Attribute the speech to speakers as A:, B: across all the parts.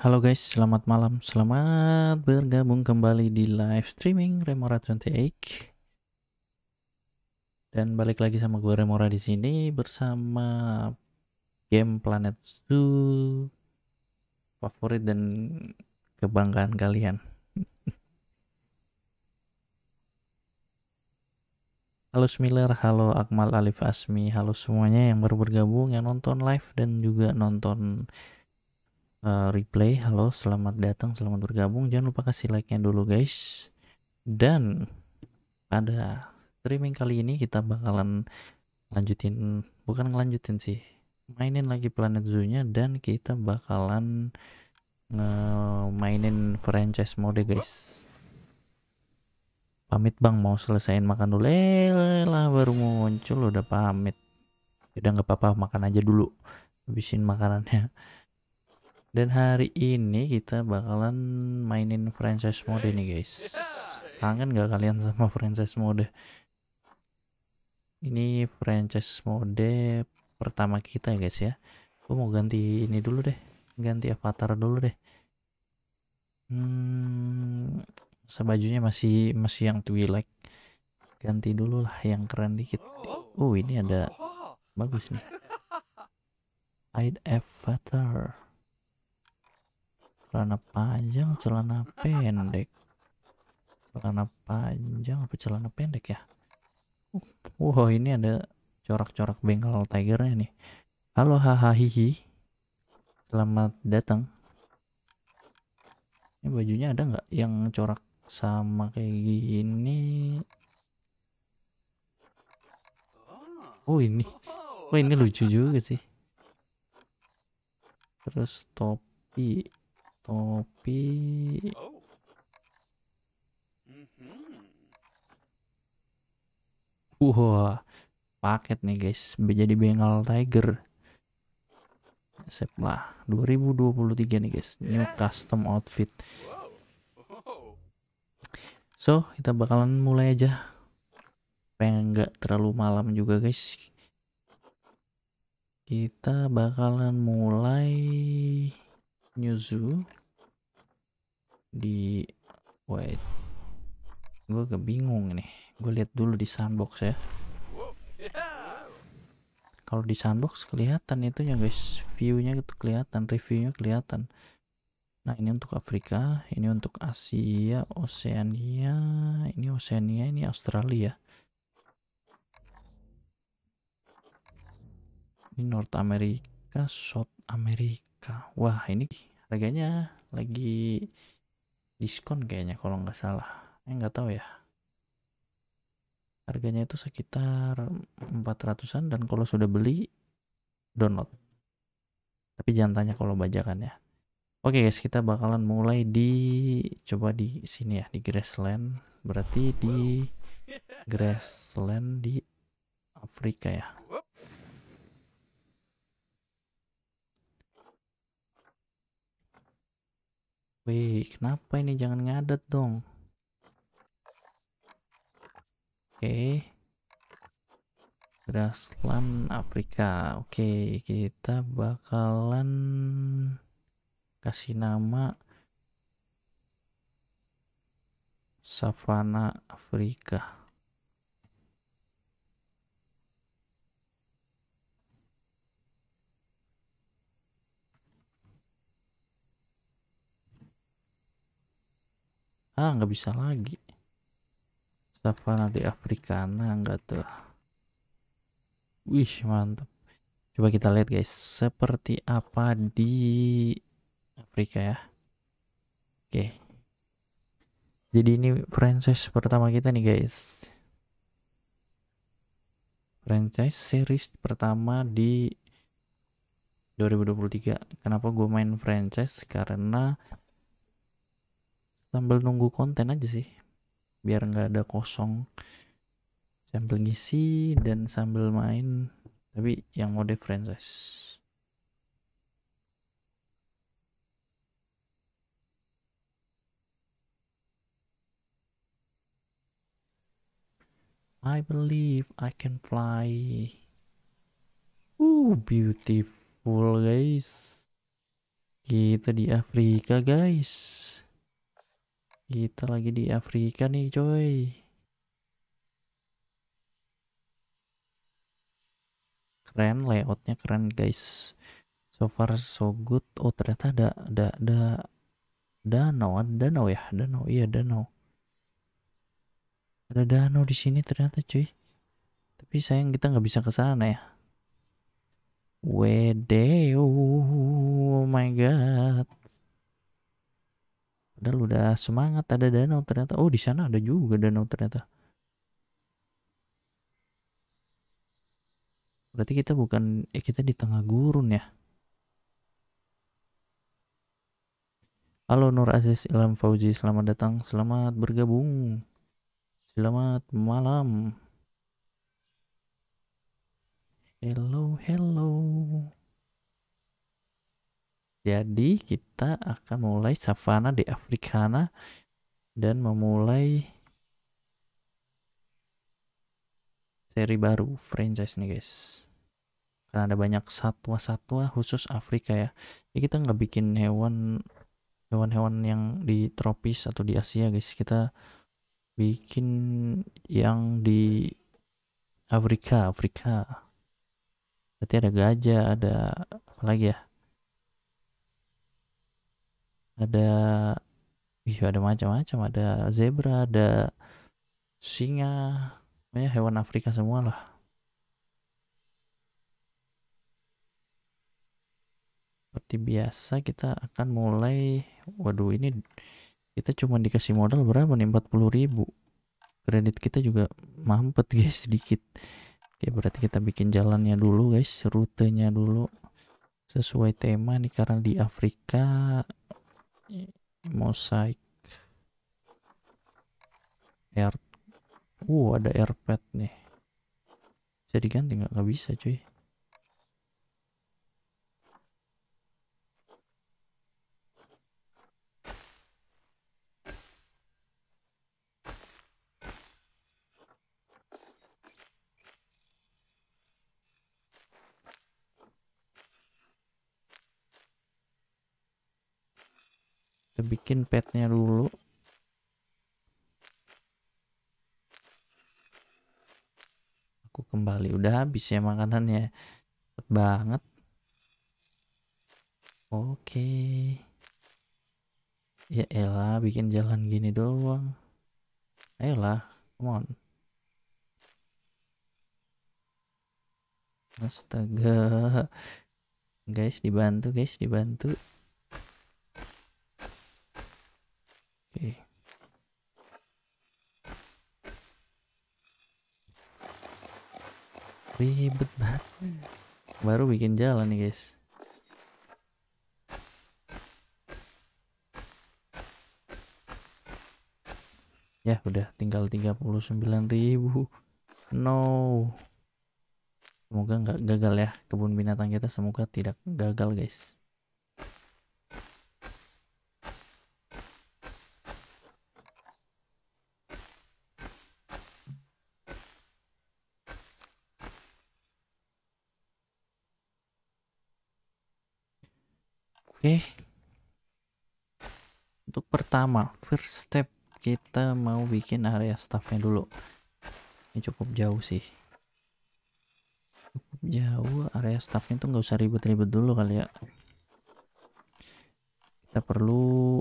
A: Halo guys, selamat malam. Selamat bergabung kembali di live streaming Remora 28. Dan balik lagi sama gue Remora di sini bersama game Planet Zoo favorit dan kebanggaan kalian. Halo Smiler, halo Akmal Alif Asmi, halo semuanya yang baru bergabung, yang nonton live dan juga nonton Eh, replay. Halo, selamat datang, selamat bergabung. Jangan lupa kasih like-nya dulu, guys. Dan pada streaming kali ini kita bakalan lanjutin bukan ngelanjutin sih. Mainin lagi Planet Zoo-nya dan kita bakalan mainin franchise mode, guys. Pamit Bang, mau selesain makan dulu. Eh, lah baru muncul udah pamit udah nggak apa-apa makan aja dulu habisin makanannya dan hari ini kita bakalan mainin franchise mode nih guys. Kangen gak kalian sama franchise mode? Ini franchise mode pertama kita ya guys ya. Gue mau ganti ini dulu deh. Ganti avatar dulu deh. Hmm, sebajunya masih masih yang twillack. Ganti dulu lah yang keren dikit. Oh ini ada bagus nih. F avatar celana panjang celana pendek celana panjang apa celana pendek ya wow ini ada corak-corak Bengal Tigernya nih halo hahaha hihi selamat datang ini bajunya ada nggak yang corak sama kayak gini oh ini oh ini lucu juga sih terus topi topi oh. mm-hmm. wah wow. paket nih guys jadi Bengal Tiger sip lah 2023 nih guys new custom outfit so kita bakalan mulai aja pengen nggak terlalu malam juga guys kita bakalan mulai new zoo di wait gue kebingung nih gue lihat dulu di sandbox ya kalau di sandbox kelihatan itu ya guys viewnya itu kelihatan reviewnya kelihatan nah ini untuk Afrika ini untuk Asia Oceania ini Oceania ini Australia ini North America South America Wah, ini harganya lagi diskon kayaknya kalau nggak salah. Eh, nggak tahu ya. Harganya itu sekitar 400-an dan kalau sudah beli download. Tapi jangan tanya kalau bajakan ya. Oke guys, kita bakalan mulai di coba di sini ya, di Grassland. Berarti di Grassland di Afrika ya. Wih, kenapa ini? Jangan ngadet dong. Oke. Okay. Grassland Afrika. Oke, okay, kita bakalan kasih nama Savana Afrika. ah nggak bisa lagi savana di Afrika nah enggak tuh wih mantap coba kita lihat guys seperti apa di Afrika ya oke jadi ini franchise pertama kita nih guys franchise series pertama di 2023 kenapa gue main franchise karena sambil nunggu konten aja sih biar nggak ada kosong sambil ngisi dan sambil main tapi yang mode franchise I believe I can fly. Ooh, beautiful guys. Kita di Afrika guys. Kita lagi di Afrika nih coy. Keren layoutnya keren guys. So far so good. Oh ternyata ada ada ada danau ada danau ya danau iya danau. Ada danau di sini ternyata cuy. Tapi sayang kita nggak bisa ke sana ya. wede oh my god padahal udah semangat ada danau ternyata oh di sana ada juga danau ternyata berarti kita bukan eh kita di tengah gurun ya Halo Nur Aziz Ilham Fauzi, selamat datang, selamat bergabung, selamat malam. Hello, hello. Jadi kita akan mulai savana di Afrikana dan memulai seri baru franchise nih guys. Karena ada banyak satwa-satwa khusus Afrika ya. Jadi kita nggak bikin hewan hewan-hewan yang di tropis atau di Asia guys. Kita bikin yang di Afrika, Afrika. Berarti ada gajah, ada apa lagi ya? ada bisa ada macam-macam ada zebra ada singa ya hewan Afrika semua lah seperti biasa kita akan mulai waduh ini kita cuma dikasih modal berapa nih 40 ribu kredit kita juga mampet guys sedikit oke berarti kita bikin jalannya dulu guys rutenya dulu sesuai tema nih karena di Afrika mosaik air uh ada airpad nih bisa diganti nggak nggak bisa cuy kita bikin petnya dulu aku kembali udah habis ya makanannya cepet banget oke ya elah bikin jalan gini doang ayolah come on astaga guys dibantu guys dibantu Okay. Ribet banget. Baru bikin jalan nih guys. Ya udah tinggal 39.000. No. Semoga nggak gagal ya kebun binatang kita. Semoga tidak gagal guys. Oke. Okay. Untuk pertama, first step kita mau bikin area staffnya dulu. Ini cukup jauh sih. Cukup jauh area staffnya tuh nggak usah ribet-ribet dulu kali ya. Kita perlu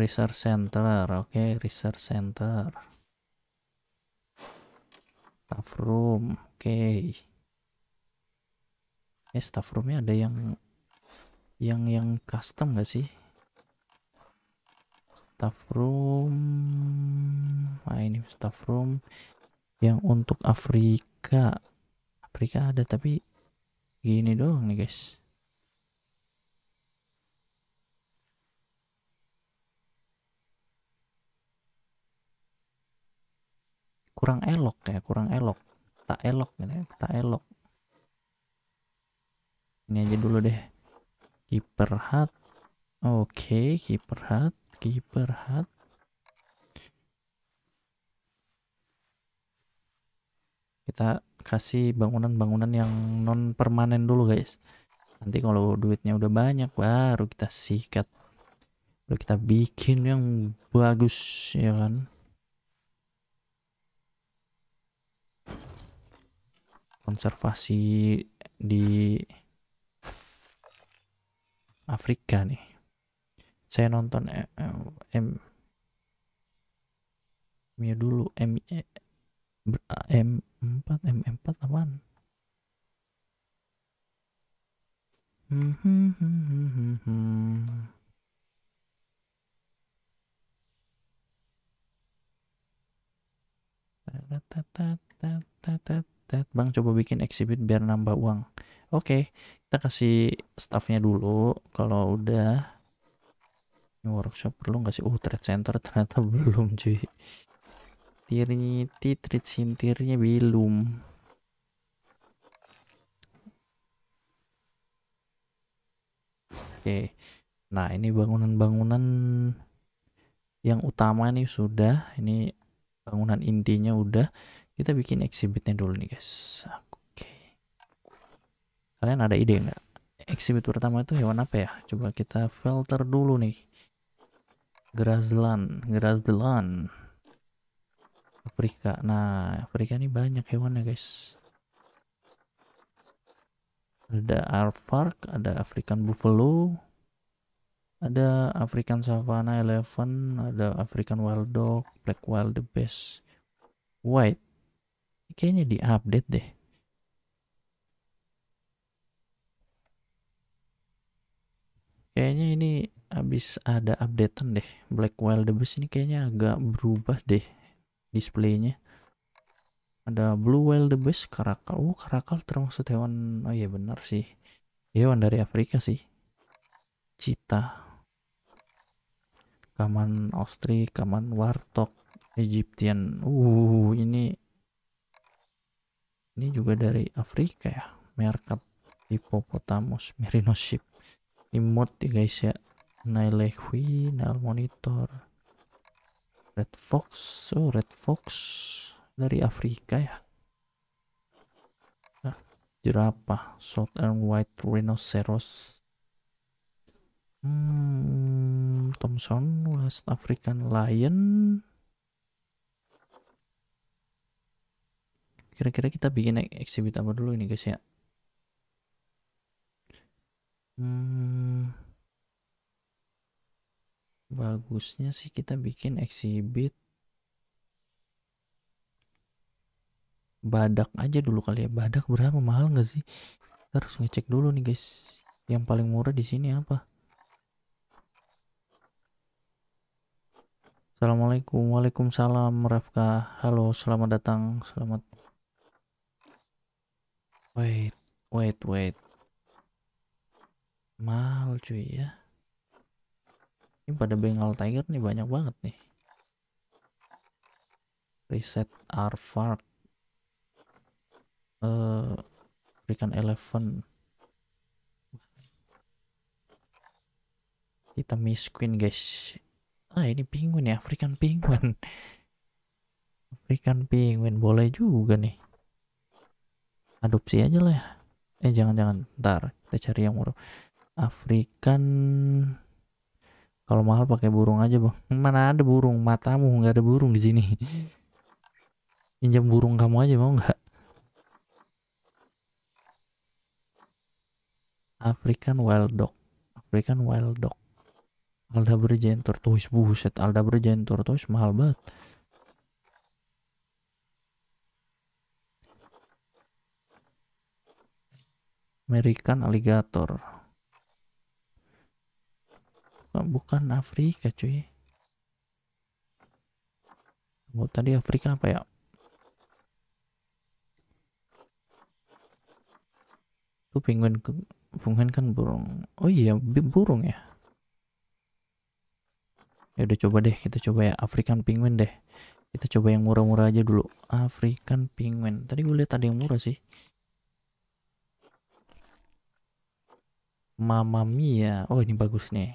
A: research center, oke, okay, research center. Staff room, oke. Okay. Eh, staff roomnya ada yang yang yang custom gak sih staff room nah ini staff room yang untuk Afrika Afrika ada tapi gini doang nih guys kurang elok ya kurang elok tak elok nih gitu ya, tak elok ini aja dulu deh keeper hat oke okay, keeper hat keeper hat kita kasih bangunan-bangunan yang non permanen dulu guys nanti kalau duitnya udah banyak baru kita sikat baru kita bikin yang bagus ya kan konservasi di Afrika nih saya nonton eh, eh, M Mia dulu M M4 e, M4 apaan hmm, hmm, hmm, hmm, Bang coba bikin exhibit biar nambah uang. Oke, okay, kita kasih staffnya dulu. Kalau udah, ini workshop perlu nggak sih? Uh, trade center ternyata belum cuy. Tirinya, titrit sintirnya belum. Oke, okay. nah ini bangunan-bangunan yang utama nih sudah. Ini bangunan intinya udah. Kita bikin exhibitnya dulu nih guys. Oke. Kalian ada ide nggak? Exhibit pertama itu hewan apa ya? Coba kita filter dulu nih. Grazlan, Grazlan. Afrika. Nah, Afrika ini banyak hewan ya guys. Ada Arfark, ada African Buffalo, ada African Savannah Elephant, ada African Wild Dog, Black Wild the Best, White. Kayaknya di-update deh. Kayaknya ini habis ada updatean deh. Black Wildebeest ini kayaknya agak berubah deh displaynya. Ada Blue Wildebeest, Karakal. Oh, Karakal termasuk hewan. Oh iya benar sih. Hewan dari Afrika sih. Cita. Kaman Austria, Kaman Wartok, Egyptian. Uh, ini ini juga dari Afrika ya. Merkat Hippopotamus, Merinoship ini ya guys ya Nailehui, Nail Monitor Red Fox oh Red Fox dari Afrika ya nah, jerapah and White Rhinoceros hmm, Thompson West African Lion kira-kira kita bikin exhibit apa dulu ini guys ya Hmm, bagusnya sih kita bikin exhibit badak aja dulu kali ya badak berapa mahal nggak sih kita harus ngecek dulu nih guys yang paling murah di sini apa Assalamualaikum Waalaikumsalam Rafka halo selamat datang selamat wait wait wait mahal cuy ya ini pada Bengal Tiger nih banyak banget nih reset Arfark uh, eh, African Elephant kita Miss Queen guys ah ini penguin ya African Penguin African Penguin boleh juga nih adopsi aja lah ya eh jangan-jangan ntar kita cari yang murah Afrikan kalau mahal pakai burung aja bang mana ada burung matamu nggak ada burung di sini pinjam burung kamu aja mau nggak African Wild Dog African Wild Dog Aldabra Giant Tortoise buset Aldabra Giant Tortoise mahal banget American Alligator bukan Afrika cuy Tunggu, tadi Afrika apa ya itu penguin penguin kan burung oh iya burung ya ya udah coba deh kita coba ya African penguin deh kita coba yang murah-murah aja dulu African penguin tadi gue lihat ada yang murah sih Mamma Mia oh ini bagus nih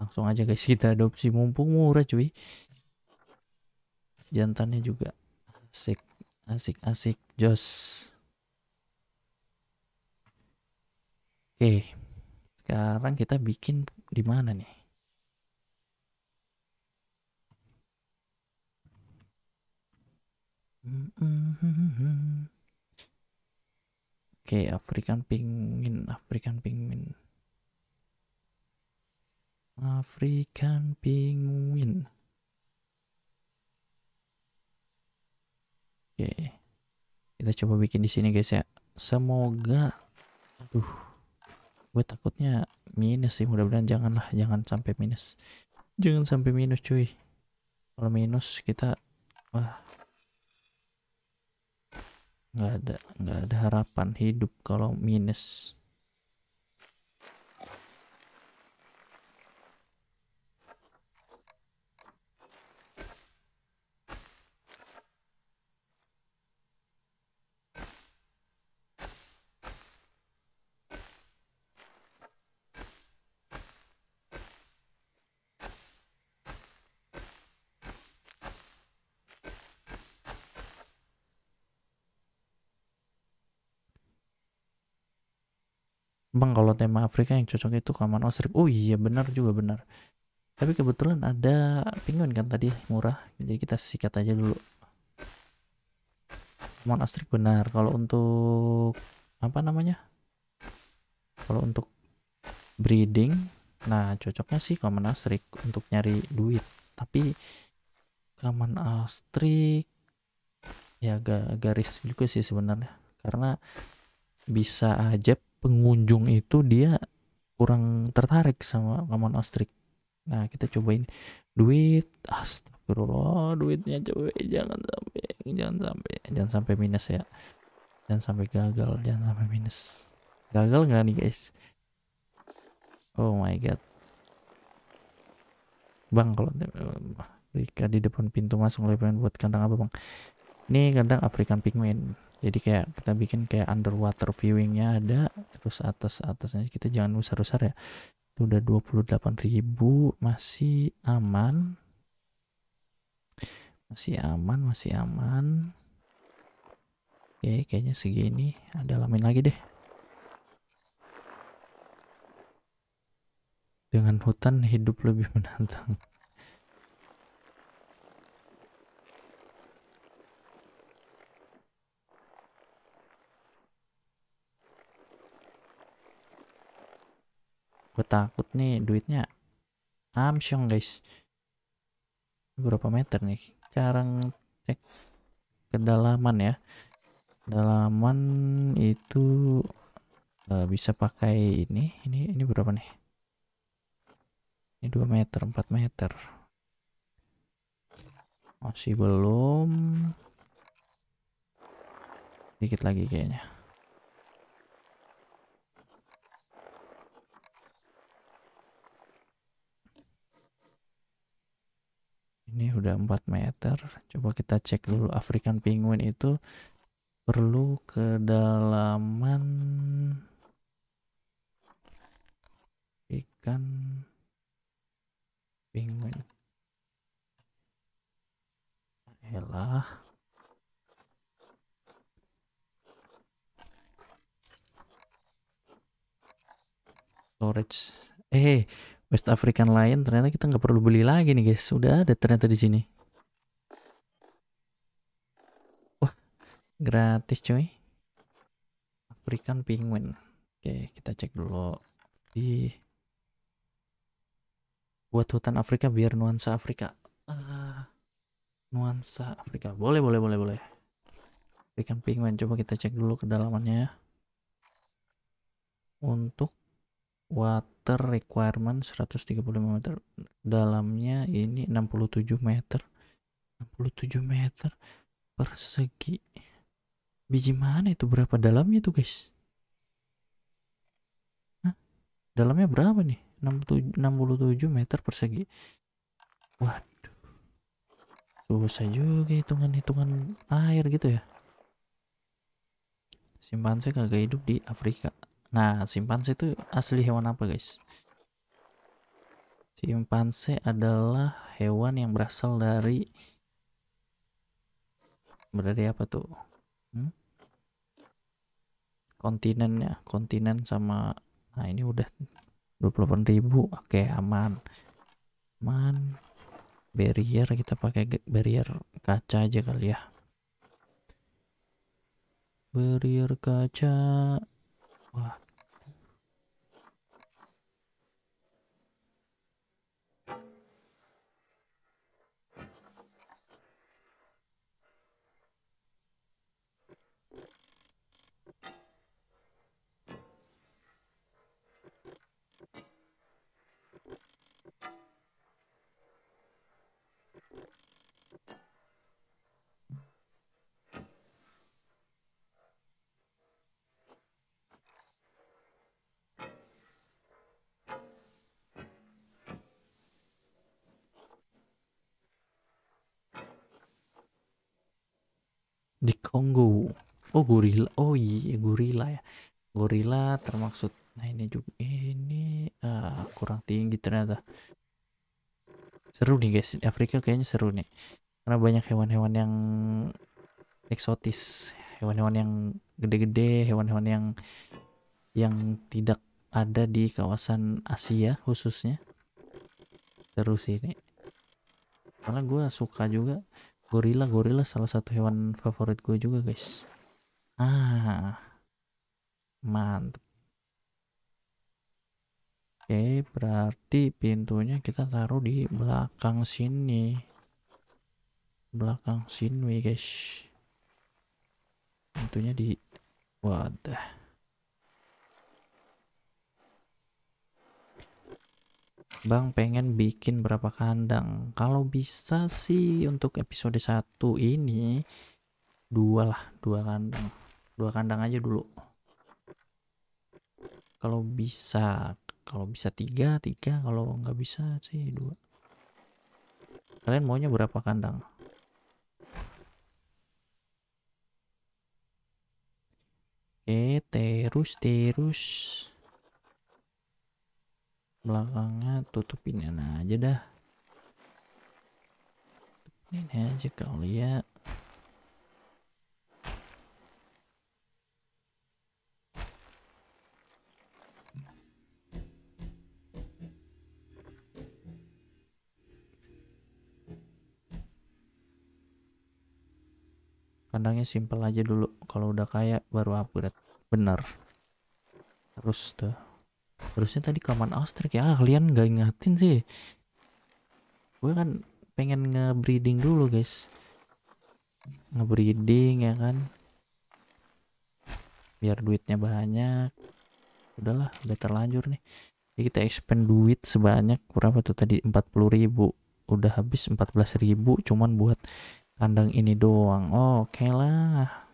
A: langsung aja guys kita adopsi mumpung murah cuy jantannya juga asik asik asik jos oke sekarang kita bikin di mana nih Oke, okay, African Penguin, African Penguin. African penguin. Oke. Kita coba bikin di sini guys ya. Semoga aduh. Gue takutnya minus sih, mudah-mudahan janganlah, jangan sampai minus. Jangan sampai minus, cuy. Kalau minus kita wah. Nggak ada, nggak ada harapan hidup kalau minus. tema Afrika yang cocok itu Kaman Ostrich oh iya benar juga benar tapi kebetulan ada penguin kan tadi murah jadi kita sikat aja dulu Kaman Ostrich benar kalau untuk apa namanya kalau untuk breeding nah cocoknya sih Kaman Ostrich untuk nyari duit tapi Kaman Ostrich ya agak garis juga sih sebenarnya karena bisa ajeb pengunjung itu dia kurang tertarik sama common ostrich nah kita cobain duit astagfirullah duitnya coba jangan sampai jangan sampai jangan sampai minus ya jangan sampai gagal jangan sampai minus gagal nggak nih guys oh my god bang kalau Afrika eh, di depan pintu masuk lebih pengen buat kandang apa bang ini kandang African Pigment jadi kayak kita bikin kayak underwater viewingnya ada terus atas atasnya kita jangan usar besar ya itu udah ribu masih aman masih aman masih aman oke kayaknya segini ada lamin lagi deh dengan hutan hidup lebih menantang gue takut nih duitnya amsyong guys berapa meter nih cara cek kedalaman ya kedalaman itu uh, bisa pakai ini ini ini berapa nih ini 2 meter 4 meter masih belum Sedikit lagi kayaknya ini udah 4 meter coba kita cek dulu African penguin itu perlu kedalaman ikan penguin Elah storage eh West African Lion ternyata kita nggak perlu beli lagi nih guys sudah ada ternyata di sini wah gratis cuy African Penguin oke kita cek dulu di buat hutan Afrika biar nuansa Afrika uh, nuansa Afrika boleh boleh boleh boleh African Penguin coba kita cek dulu kedalamannya ya. untuk water requirement 135 meter dalamnya ini 67 meter 67 meter persegi biji mana itu berapa dalamnya tuh guys Hah? dalamnya berapa nih 67, 67 meter persegi waduh susah juga hitungan-hitungan air gitu ya simpanse kagak hidup di Afrika Nah, simpanse itu asli hewan apa, guys? Simpanse adalah hewan yang berasal dari berarti apa tuh? Hmm? Kontinennya, kontinen sama nah ini udah 28.000. Oke, aman. Aman. Barrier kita pakai barrier kaca aja kali ya. Barrier kaca. Wah, di Kongo oh gorila oh iya gorila ya gorila termaksud nah ini juga ini uh, kurang tinggi ternyata seru nih guys di Afrika kayaknya seru nih karena banyak hewan-hewan yang eksotis hewan-hewan yang gede-gede hewan-hewan yang yang tidak ada di kawasan Asia khususnya Terus ini karena gue suka juga gorila gorila salah satu hewan favorit gue juga guys ah mantap. Oke, berarti pintunya kita taruh di belakang sini. Belakang sini, guys. Pintunya di wadah. Bang pengen bikin berapa kandang? Kalau bisa sih untuk episode satu ini dua lah, dua kandang. Dua kandang aja dulu. Kalau bisa, kalau bisa tiga, tiga. Kalau nggak bisa sih dua. Kalian maunya berapa kandang? Oke, terus terus belakangnya tutupin ya. nah aja dah ini aja kali ya kandangnya simpel aja dulu kalau udah kaya baru upgrade bener terus tuh harusnya tadi Kaman Austrik ya ah, kalian nggak ingatin sih gue kan pengen nge-breeding dulu guys nge-breeding ya kan biar duitnya banyak udahlah udah terlanjur nih jadi kita expand duit sebanyak berapa tuh tadi 40 ribu udah habis 14 ribu cuman buat kandang ini doang oh, oke okay lah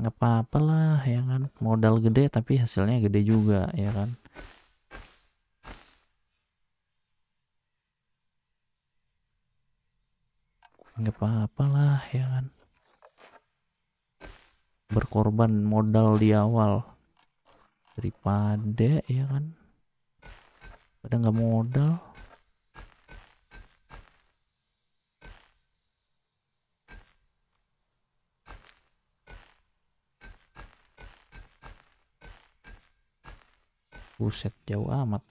A: nggak apa-apa lah ya kan modal gede tapi hasilnya gede juga ya kan nggak apa-apa lah ya kan berkorban modal di awal daripada ya kan pada nggak modal buset jauh amat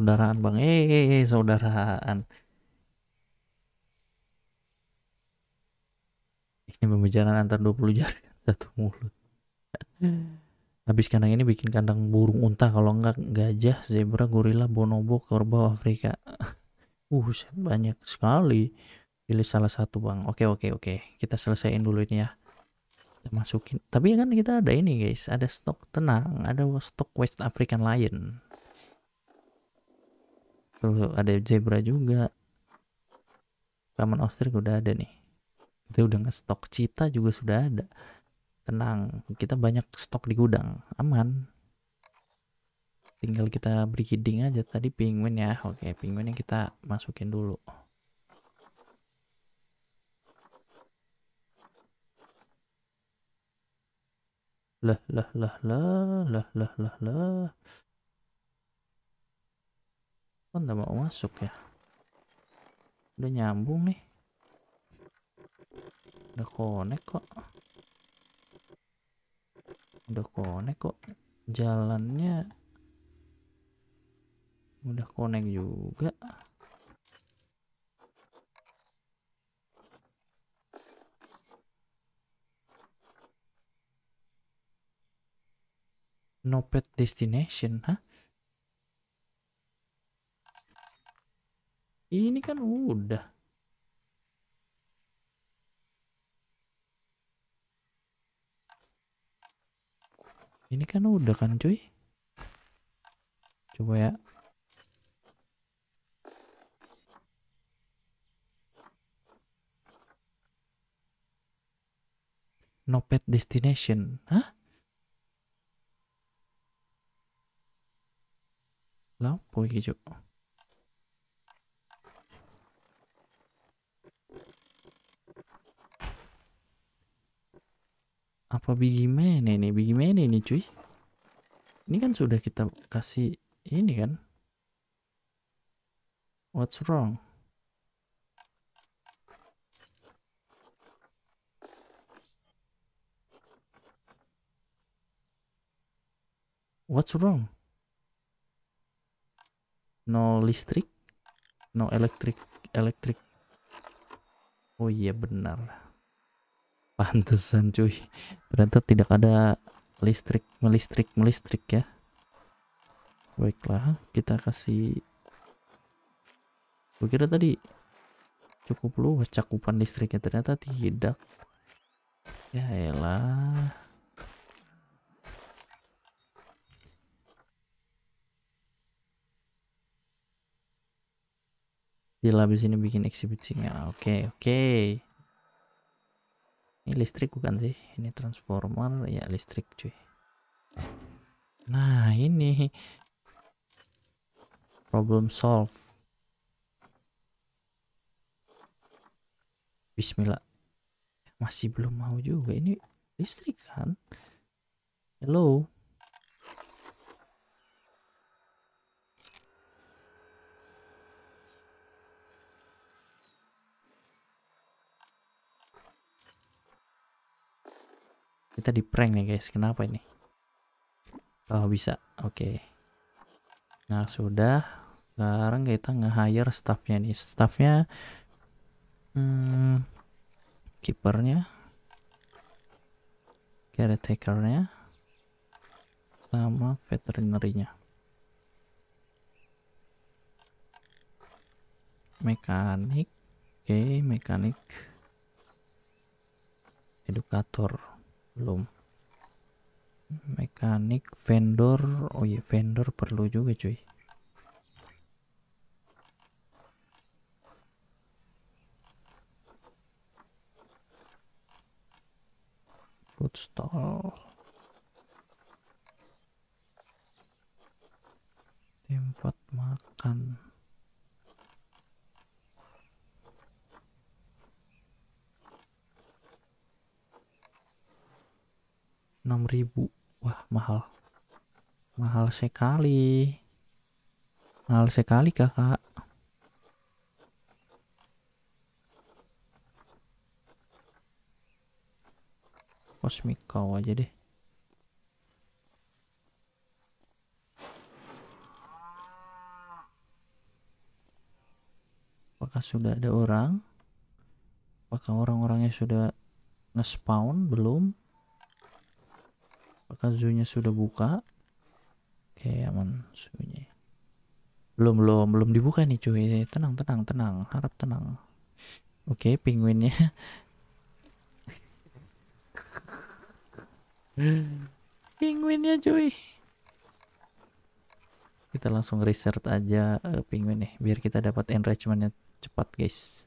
A: saudaraan bang eh, eh, eh, eh saudaraan ini pembicaraan antar 20 jari satu mulut habis kandang ini bikin kandang burung unta kalau enggak gajah zebra gorila bonobo kerbau Afrika uh banyak sekali pilih salah satu bang oke oke oke kita selesaiin dulu ini ya kita masukin tapi kan kita ada ini guys ada stok tenang ada stok West African Lion Tuh ada zebra juga. kamen ostrich udah ada nih. Kita udah ngestok cita juga sudah ada. Tenang, kita banyak stok di gudang. Aman. Tinggal kita beri breeding aja tadi penguin ya. Oke, penguin kita masukin dulu. Lah, lah, lah, lah, lah, lah, lah, lah. Kan udah mau masuk ya. Udah nyambung nih. Udah konek kok. Udah konek kok. Jalannya udah konek juga. Nopet destination, hah? Ini kan udah. Ini kan udah kan cuy. Coba ya. no pet destination. Hah? Lah, hijau. Apa bagaimana ini? Bagaimana ini cuy? Ini kan sudah kita kasih ini kan? What's wrong? What's wrong? No listrik? No electric electric. Oh iya benar. Pantesan cuy. Ternyata tidak ada listrik, melistrik, melistrik ya. Baiklah, kita kasih Gue kira tadi cukup luas cakupan listriknya ternyata tidak. Ya elah. Gila habis ini bikin exhibit Oke, okay, oke. Okay ini listrik bukan sih ini transformer ya listrik cuy nah ini problem solve bismillah masih belum mau juga ini listrik kan hello Kita di prank nih guys. Kenapa ini? Oh bisa. Oke. Okay. Nah sudah. Sekarang kita nge-hire staffnya nih. Staffnya. Hmm, keepernya Caretakernya. Sama veterinernya, Mekanik. Oke, okay, mekanik. Edukator belum mekanik vendor oh iya vendor perlu juga cuy food stall tempat makan 6000 wah mahal mahal sekali mahal sekali kakak cosmic kau aja deh apakah sudah ada orang apakah orang-orangnya sudah nge-spawn belum Apakah zoonya sudah buka? Oke, okay, aman zoonya. Belum, belum, belum dibuka nih cuy. Tenang, tenang, tenang. Harap tenang. Oke, okay, penguinnya. penguinnya cuy. Kita langsung research aja uh, eh, penguin nih. Biar kita dapat enrichmentnya cepat guys.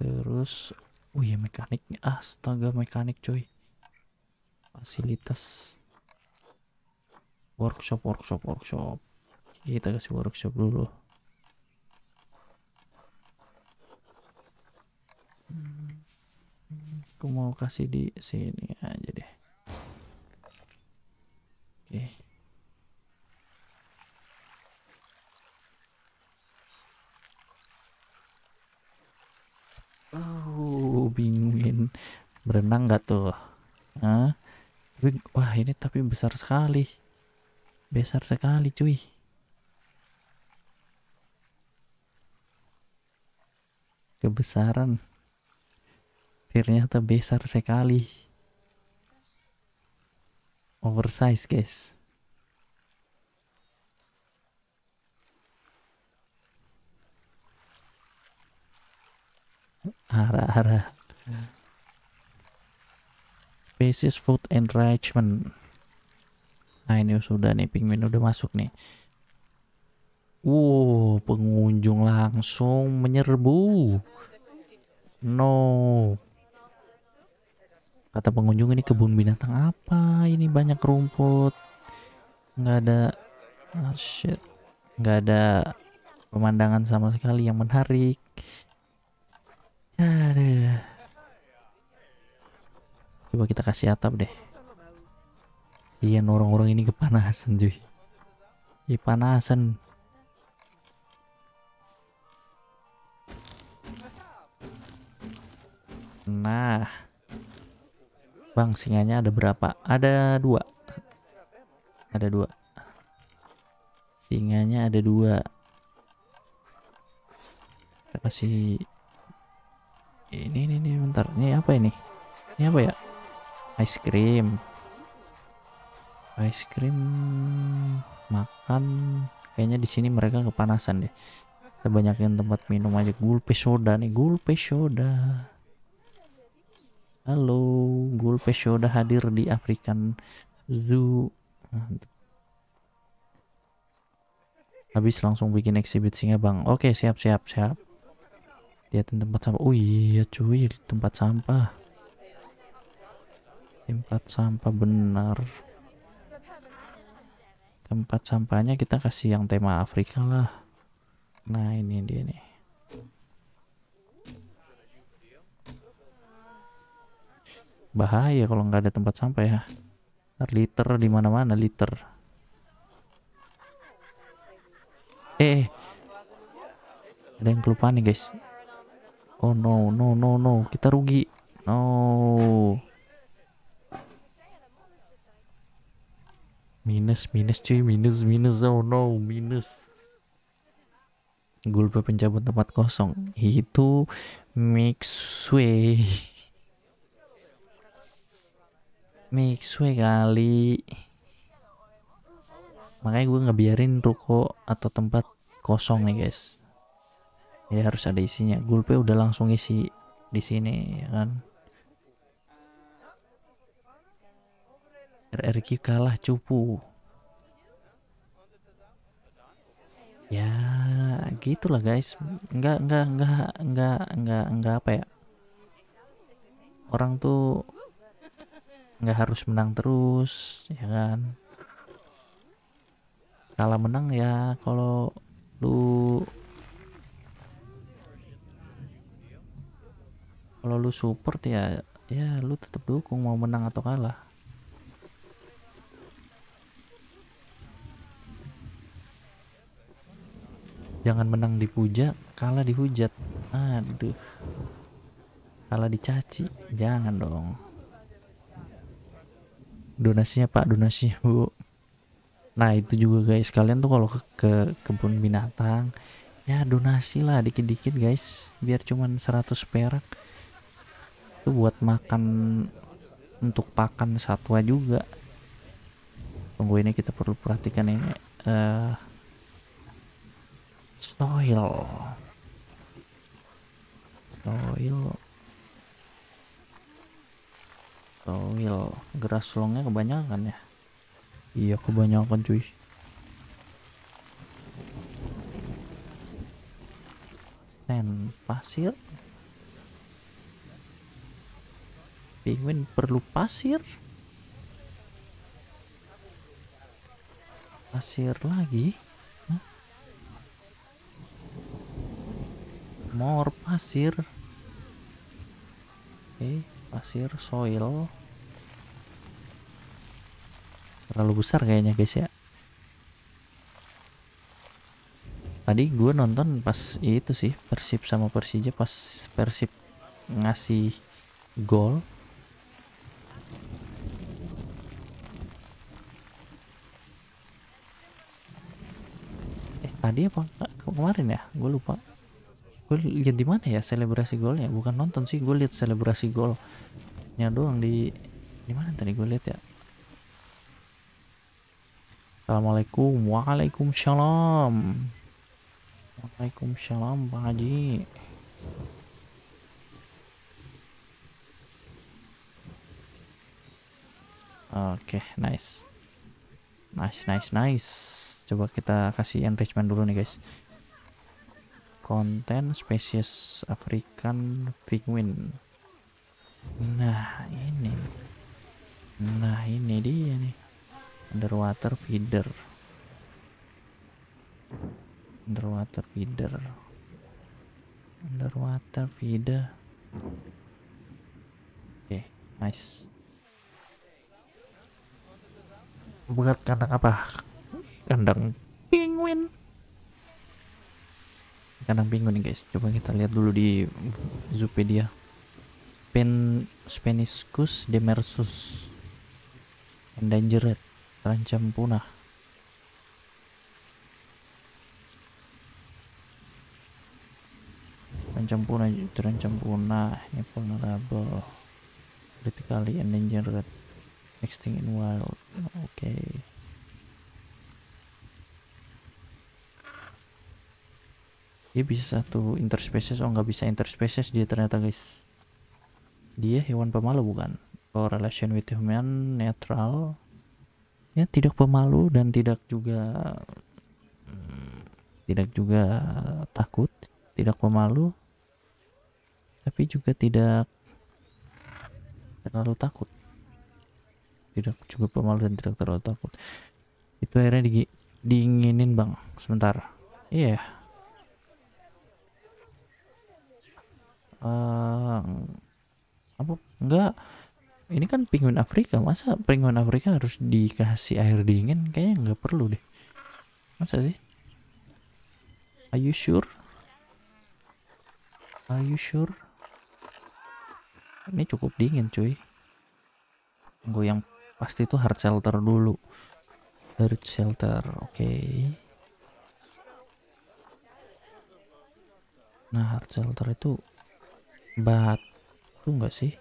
A: Terus, oh iya mekaniknya. Astaga mekanik cuy fasilitas workshop workshop workshop kita kasih workshop dulu aku mau kasih di sini aja deh oke okay. oh bingungin berenang nggak tuh Hah? wah ini tapi besar sekali besar sekali cuy kebesaran ternyata besar sekali oversize guys arah-arah species food enrichment nah ini sudah nih pingmin udah masuk nih Wow, pengunjung langsung menyerbu. No. Kata pengunjung ini kebun binatang apa? Ini banyak rumput. Nggak ada... Oh, shit. Nggak ada pemandangan sama sekali yang menarik. Aduh. Coba kita kasih atap deh. Iya, orang-orang ini kepanasan cuy. Ih, panasan. Nah. Bang, singanya ada berapa? Ada dua. Ada dua. Singanya ada dua. Kita kasih ini ini ini bentar. Ini apa ini? Ini apa ya? ice cream ice cream makan kayaknya di sini mereka kepanasan deh kita banyakin tempat minum aja gulpe soda nih gulpe soda halo gulpe soda hadir di African Zoo habis langsung bikin exhibit singa bang oke siap siap siap lihatin tempat sampah oh iya cuy tempat sampah tempat sampah benar tempat sampahnya kita kasih yang tema Afrika lah nah ini dia nih bahaya kalau nggak ada tempat sampah ya Ntar liter di mana mana liter eh, eh ada yang kelupaan nih guys oh no no no no kita rugi no Minus, minus cuy, minus, minus, oh no, minus. Gulpe pencabut tempat kosong. Itu Mixway. Mixway kali. Makanya gue ngebiarin ruko atau tempat kosong nih ya, guys. Jadi harus ada isinya. Gulpe udah langsung isi di sini ya kan. RRQ kalah cupu ya gitulah guys Enggak enggak enggak enggak enggak enggak apa ya orang tuh enggak harus menang terus ya kan kalah menang ya kalau lu kalau lu support ya ya lu tetap dukung mau menang atau kalah jangan menang dipuja kalah dihujat aduh kalah dicaci jangan dong donasinya pak donasi bu nah itu juga guys kalian tuh kalau ke, ke kebun binatang ya donasi lah dikit-dikit guys biar cuman 100 perak itu buat makan untuk pakan satwa juga tunggu ini kita perlu perhatikan ini uh, Toil. Toil. Toil. grass longnya kebanyakan ya iya kebanyakan cuy sen pasir penguin perlu pasir pasir lagi armor pasir oke okay, pasir soil terlalu besar kayaknya guys ya tadi gue nonton pas itu sih Persib sama Persija pas Persib ngasih gol eh tadi apa kemarin ya gue lupa gue lihat di mana ya selebrasi golnya bukan nonton sih gue lihat selebrasi golnya doang di di mana tadi gue lihat ya Assalamualaikum Waalaikumsalam Waalaikumsalam Pak Haji Oke, okay, nice. Nice, nice, nice. Coba kita kasih enrichment dulu nih, guys konten spesies African penguin nah ini nah ini dia nih underwater feeder underwater feeder underwater feeder oke okay, nice buat kandang apa kandang penguin kadang bingung nih guys coba kita lihat dulu di Zupedia Pen Spaniscus demersus endangered terancam punah terancam punah terancam punah ini vulnerable critically endangered extinct in wild oke okay. dia bisa satu interspecies oh nggak bisa interspecies dia ternyata guys dia hewan pemalu bukan oh relation with human netral, ya tidak pemalu dan tidak juga hmm, tidak juga takut tidak pemalu tapi juga tidak terlalu takut tidak juga pemalu dan tidak terlalu takut itu akhirnya di, diinginin bang sebentar iya yeah. uh, apa enggak ini kan penguin Afrika masa penguin Afrika harus dikasih air dingin kayaknya nggak perlu deh masa sih are you sure are you sure ini cukup dingin cuy gue yang pasti itu hard shelter dulu hard shelter oke okay. nah hard shelter itu itu enggak sih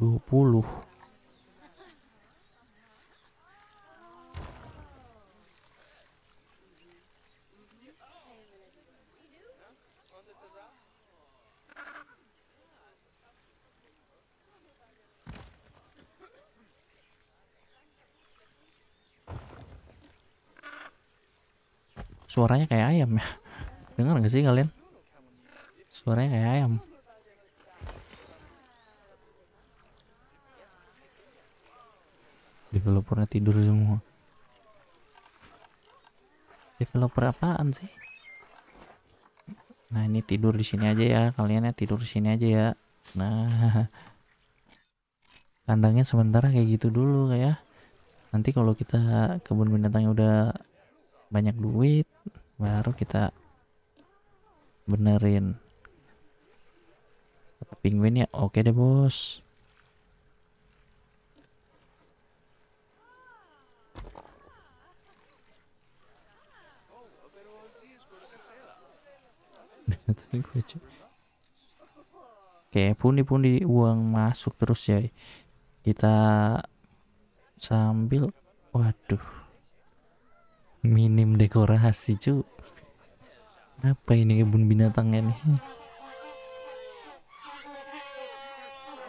A: 20 suaranya kayak ayam ya dengar nggak sih kalian Suaranya kayak ayam. Developernya tidur semua. Developer apaan sih? Nah ini tidur di sini aja ya. Kalian ya tidur di sini aja ya. Nah kandangnya sementara kayak gitu dulu kayak. Ya. Nanti kalau kita kebun binatangnya udah banyak duit, baru kita benerin Penguin ya, oke deh bos. Oke, pundi-pundi uang masuk terus ya. Kita sambil waduh. Minim dekorasi, cu. Apa ini kebun binatangnya nih?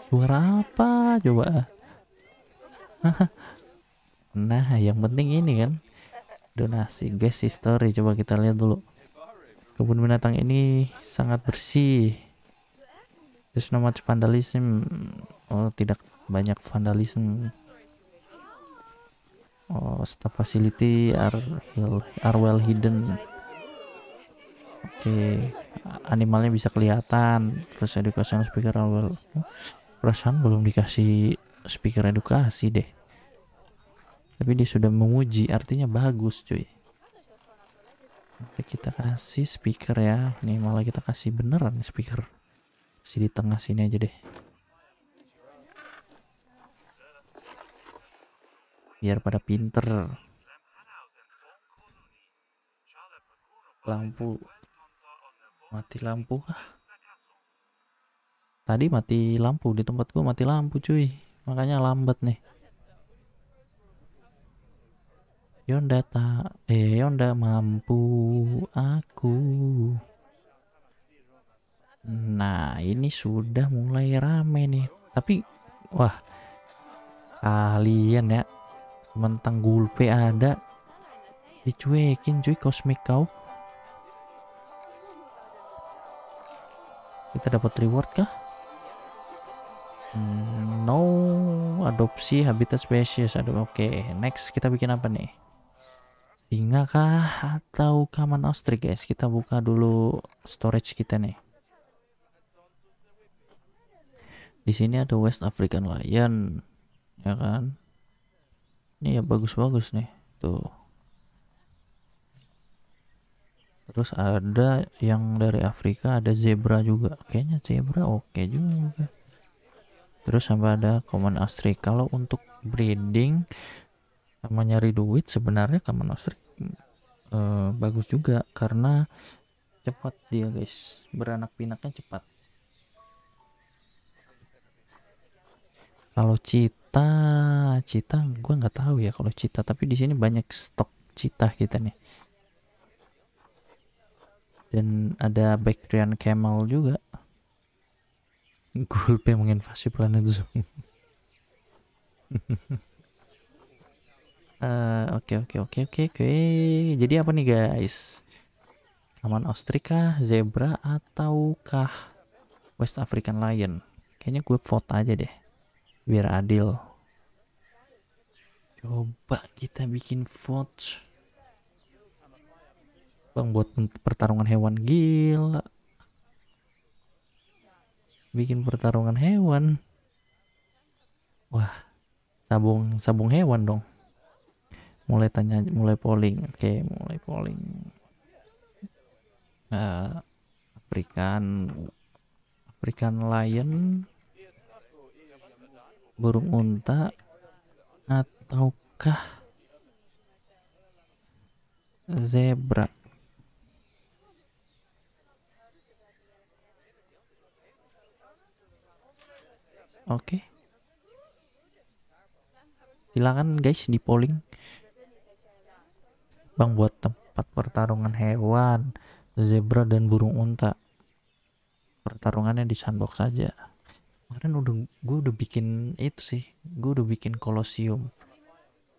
A: Suara apa coba? nah, yang penting ini kan donasi guys history coba kita lihat dulu kebun binatang ini sangat bersih terus nomor vandalisme oh tidak banyak vandalism oh staff facility are, are well hidden oke okay. animalnya bisa kelihatan terus ada kosong speaker are well perasaan belum dikasih speaker edukasi deh tapi dia sudah menguji artinya bagus cuy Oke kita kasih speaker ya nih malah kita kasih beneran speaker Si di tengah sini aja deh Biar pada pinter Lampu Mati lampu kah? Tadi mati lampu di tempatku mati lampu cuy. Makanya lambat nih. Yonda tak eh Yonda mampu aku. Nah, ini sudah mulai rame nih. Tapi wah kalian ya mentang gulpe ada dicuekin cuy kosmik kau kita dapat reward kah Hmm, no adopsi habitat spesies. Aduh, oke. Okay. Next kita bikin apa nih? Singa kah atau kaman ostrich, guys? Kita buka dulu storage kita nih. Di sini ada West African Lion, ya kan? Ini ya bagus-bagus nih. Tuh. Terus ada yang dari Afrika, ada zebra juga. Kayaknya zebra oke okay juga terus sampai ada common astri kalau untuk breeding sama nyari duit sebenarnya common astri eh, bagus juga karena cepat dia guys beranak pinaknya cepat kalau cita cita gue nggak tahu ya kalau cita tapi di sini banyak stok cita kita nih dan ada Bactrian Camel juga Google Pay menginvasi planet Zoom. Oke oke oke oke oke. Jadi apa nih guys? Taman ostrika, zebra ataukah West African lion? Kayaknya gue vote aja deh, biar adil. Coba kita bikin vote. Bang buat pertarungan hewan gila bikin pertarungan hewan wah sabung sabung hewan dong mulai tanya mulai polling oke mulai polling uh, African African lion burung unta ataukah zebra Oke. Okay. Silakan guys di polling. Bang buat tempat pertarungan hewan, zebra dan burung unta. Pertarungannya di sandbox saja. Kemarin udah gue udah bikin itu sih, gue udah bikin kolosium.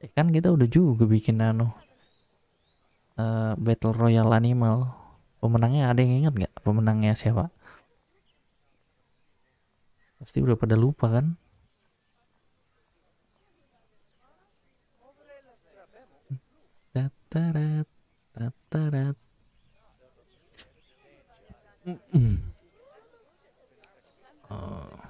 A: Eh kan kita udah juga bikin anu uh, battle royale animal. Pemenangnya ada yang inget nggak? Pemenangnya siapa? Pasti udah pada lupa kan? Tatarat, tatarat. Oh.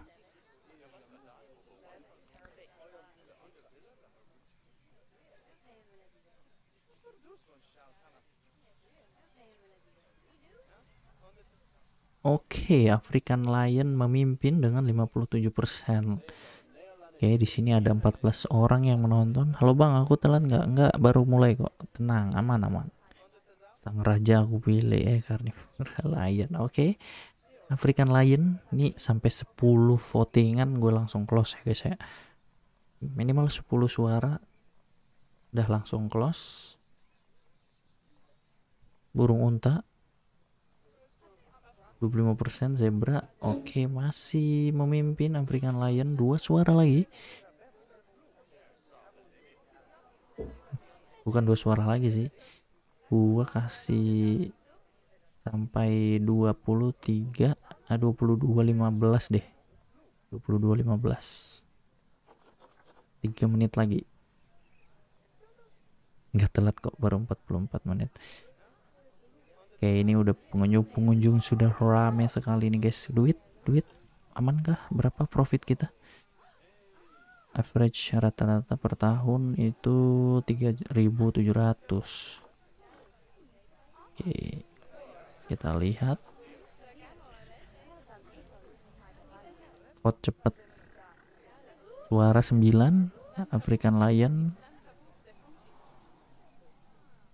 A: Oke, African Lion memimpin dengan 57%. Oke, di sini ada 14 orang yang menonton. Halo Bang, aku telat nggak? Nggak, baru mulai kok. Tenang, aman aman. Sang raja aku pilih eh Carnivore Lion. Oke. African Lion ini sampai 10 votingan gue langsung close ya guys ya. Minimal 10 suara udah langsung close. Burung unta 25% zebra oke okay, masih memimpin African Lion dua suara lagi bukan dua suara lagi sih gua kasih sampai 23 ah 22 15 deh 22 15 3 menit lagi nggak telat kok baru 44 menit Oke ini udah pengunjung-pengunjung sudah rame sekali nih guys. Duit, duit aman kah? Berapa profit kita? Average rata-rata per tahun itu 3.700. Oke kita lihat. Vote cepet. Suara 9 African Lion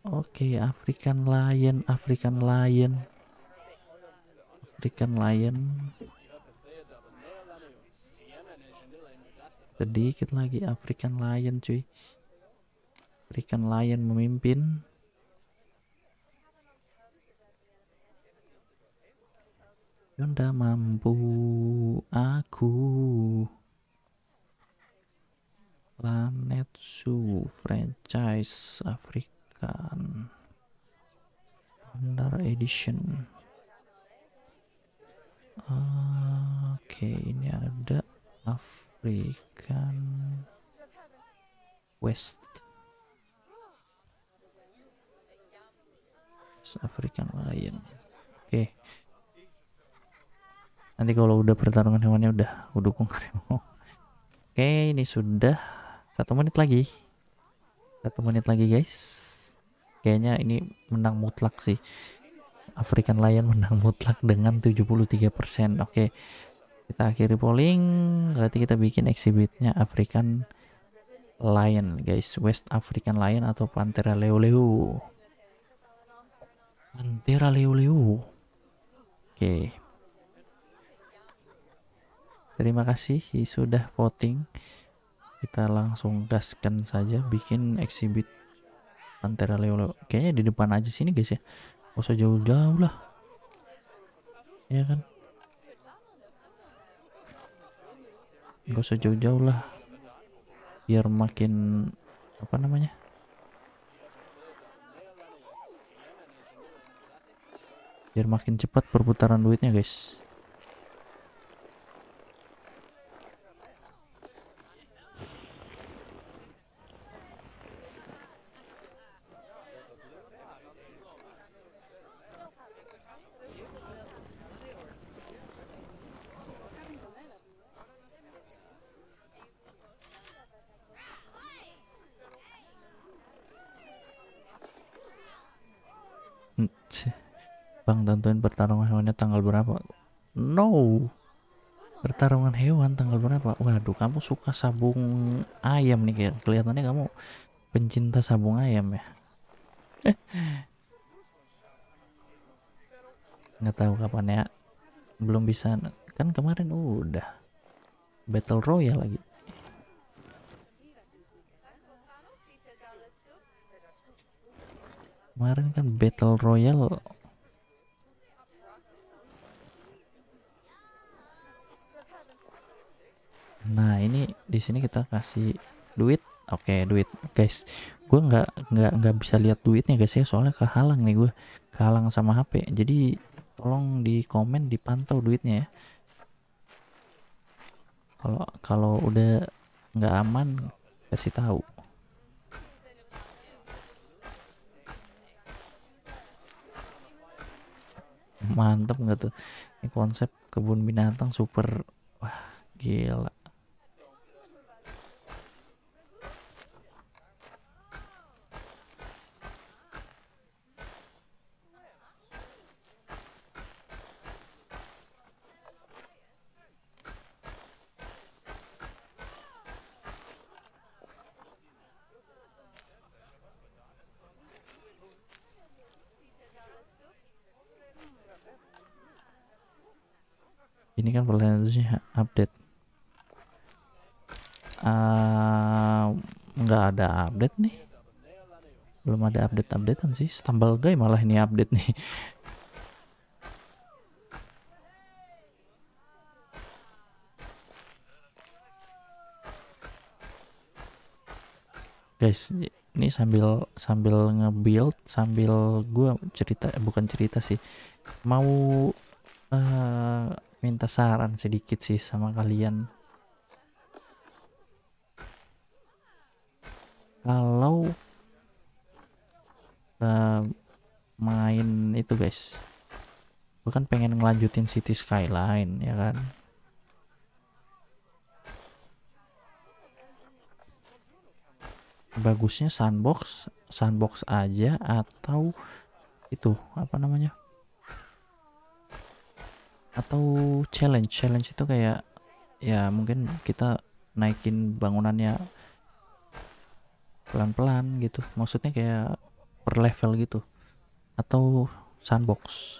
A: Oke, okay, African Lion, African Lion. African Lion. Sedikit lagi African Lion, cuy. African Lion memimpin. Yonda mampu aku Planet Zoo franchise Afrika misalkan Standard Edition uh, oke okay, ini ada African West African Lion oke okay. nanti kalau udah pertarungan hewannya udah dukung harimau oke okay, ini sudah satu menit lagi satu menit lagi guys kayaknya ini menang mutlak sih African Lion menang mutlak dengan 73% oke okay. kita akhiri polling berarti kita bikin exhibitnya African Lion guys West African Lion atau Panthera leo leo Panthera leo leo oke okay. terima kasih sudah voting kita langsung gaskan saja bikin exhibit Pantera Leo kayaknya di depan aja sini guys ya gak usah jauh-jauh lah ya kan gak usah jauh-jauh lah biar makin apa namanya biar makin cepat perputaran duitnya guys kamu suka sabung ayam nih kelihatannya kamu pencinta sabung ayam ya nggak tahu kapan ya belum bisa kan kemarin udah battle royale lagi kemarin kan battle royale nah ini di sini kita kasih duit oke okay, duit guys gue nggak nggak nggak bisa lihat duitnya guys ya soalnya kehalang nih gue kehalang sama HP jadi tolong di komen dipantau duitnya ya kalau kalau udah nggak aman kasih tahu mantep nggak tuh ini konsep kebun binatang super wah gila Eh, nggak uh, ada update nih belum ada update-updatean sih stumble guy malah ini update nih guys ini sambil sambil ngebuild sambil gua cerita bukan cerita sih mau uh, minta saran sedikit sih sama kalian kalau uh, main itu guys bukan pengen ngelanjutin City Skyline ya kan bagusnya sandbox sandbox aja atau itu apa namanya atau challenge challenge itu kayak ya mungkin kita naikin bangunannya pelan-pelan gitu maksudnya kayak per level gitu atau sandbox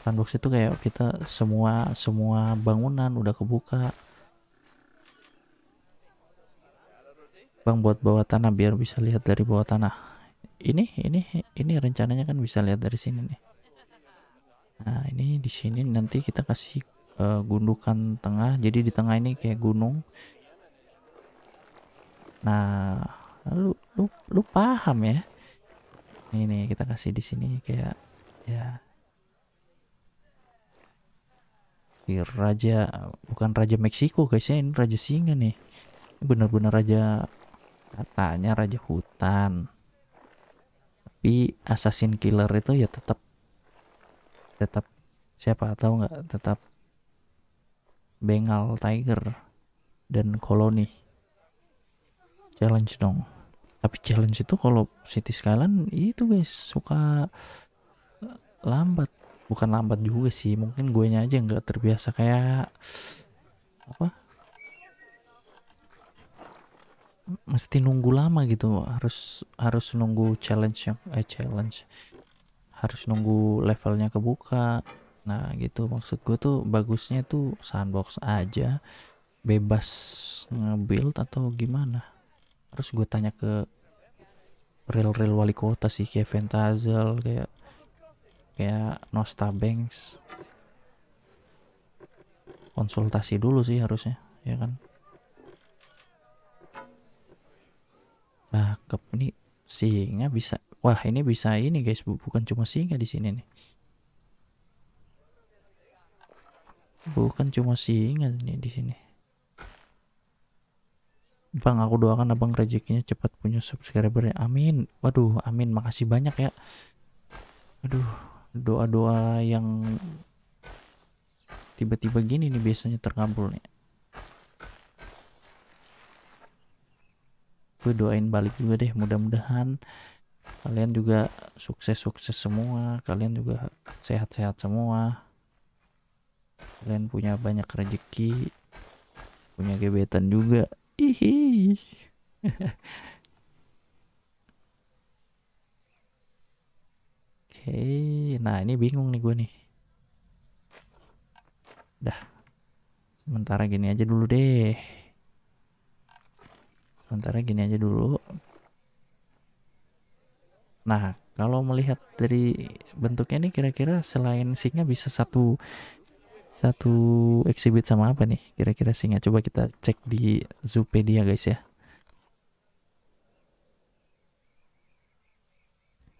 A: sandbox itu kayak kita semua semua bangunan udah kebuka bang buat bawah tanah biar bisa lihat dari bawah tanah ini ini ini rencananya kan bisa lihat dari sini nih nah ini di sini nanti kita kasih uh, gundukan tengah jadi di tengah ini kayak gunung Nah, lu lu lu paham ya? Ini kita kasih di sini kayak ya Fir raja bukan raja Meksiko guys ya ini raja singa nih ini bener-bener raja katanya raja hutan tapi assassin killer itu ya tetap tetap siapa tahu nggak tetap Bengal Tiger dan koloni challenge dong tapi challenge itu kalau City Skyline itu guys suka eh, lambat bukan lambat juga sih mungkin gue nya aja nggak terbiasa kayak apa mesti nunggu lama gitu harus harus nunggu challenge yang eh challenge harus nunggu levelnya kebuka nah gitu maksud gue tuh bagusnya tuh sandbox aja bebas ngebuild atau gimana harus gue tanya ke real-real wali kota sih kayak Ventazel kayak kayak Nosta Banks konsultasi dulu sih harusnya ya kan cakep nah, ini singa bisa wah ini bisa ini guys bukan cuma singa di sini nih bukan cuma singa nih di sini Bang, aku doakan abang rezekinya cepat punya subscriber ya. Amin. Waduh, amin. Makasih banyak ya. Aduh, doa-doa yang tiba-tiba gini nih biasanya terkabul nih. Gue doain balik juga deh, mudah-mudahan kalian juga sukses-sukses semua, kalian juga sehat-sehat semua. Kalian punya banyak rezeki, punya gebetan juga. Oke, nah ini bingung nih gue nih. Dah. Sementara gini aja dulu deh. Sementara gini aja dulu. Nah, kalau melihat dari bentuknya ini, kira-kira selain singa bisa satu satu exhibit sama apa nih kira-kira singa coba kita cek di Zoopedia guys ya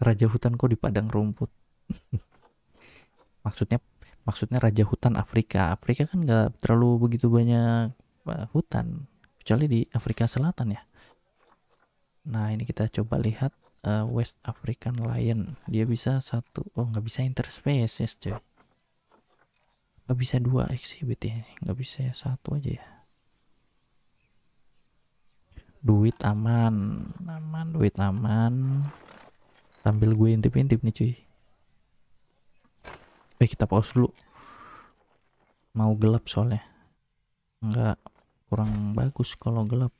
A: Raja hutan kok di padang rumput maksudnya maksudnya Raja hutan Afrika Afrika kan nggak terlalu begitu banyak eh, hutan kecuali di Afrika Selatan ya nah ini kita coba lihat uh, West African Lion dia bisa satu oh nggak bisa interspecies coy nggak bisa dua exhibit ya nggak bisa ya satu aja ya duit aman aman duit aman sambil gue intip-intip nih cuy eh kita pause dulu mau gelap soalnya nggak kurang bagus kalau gelap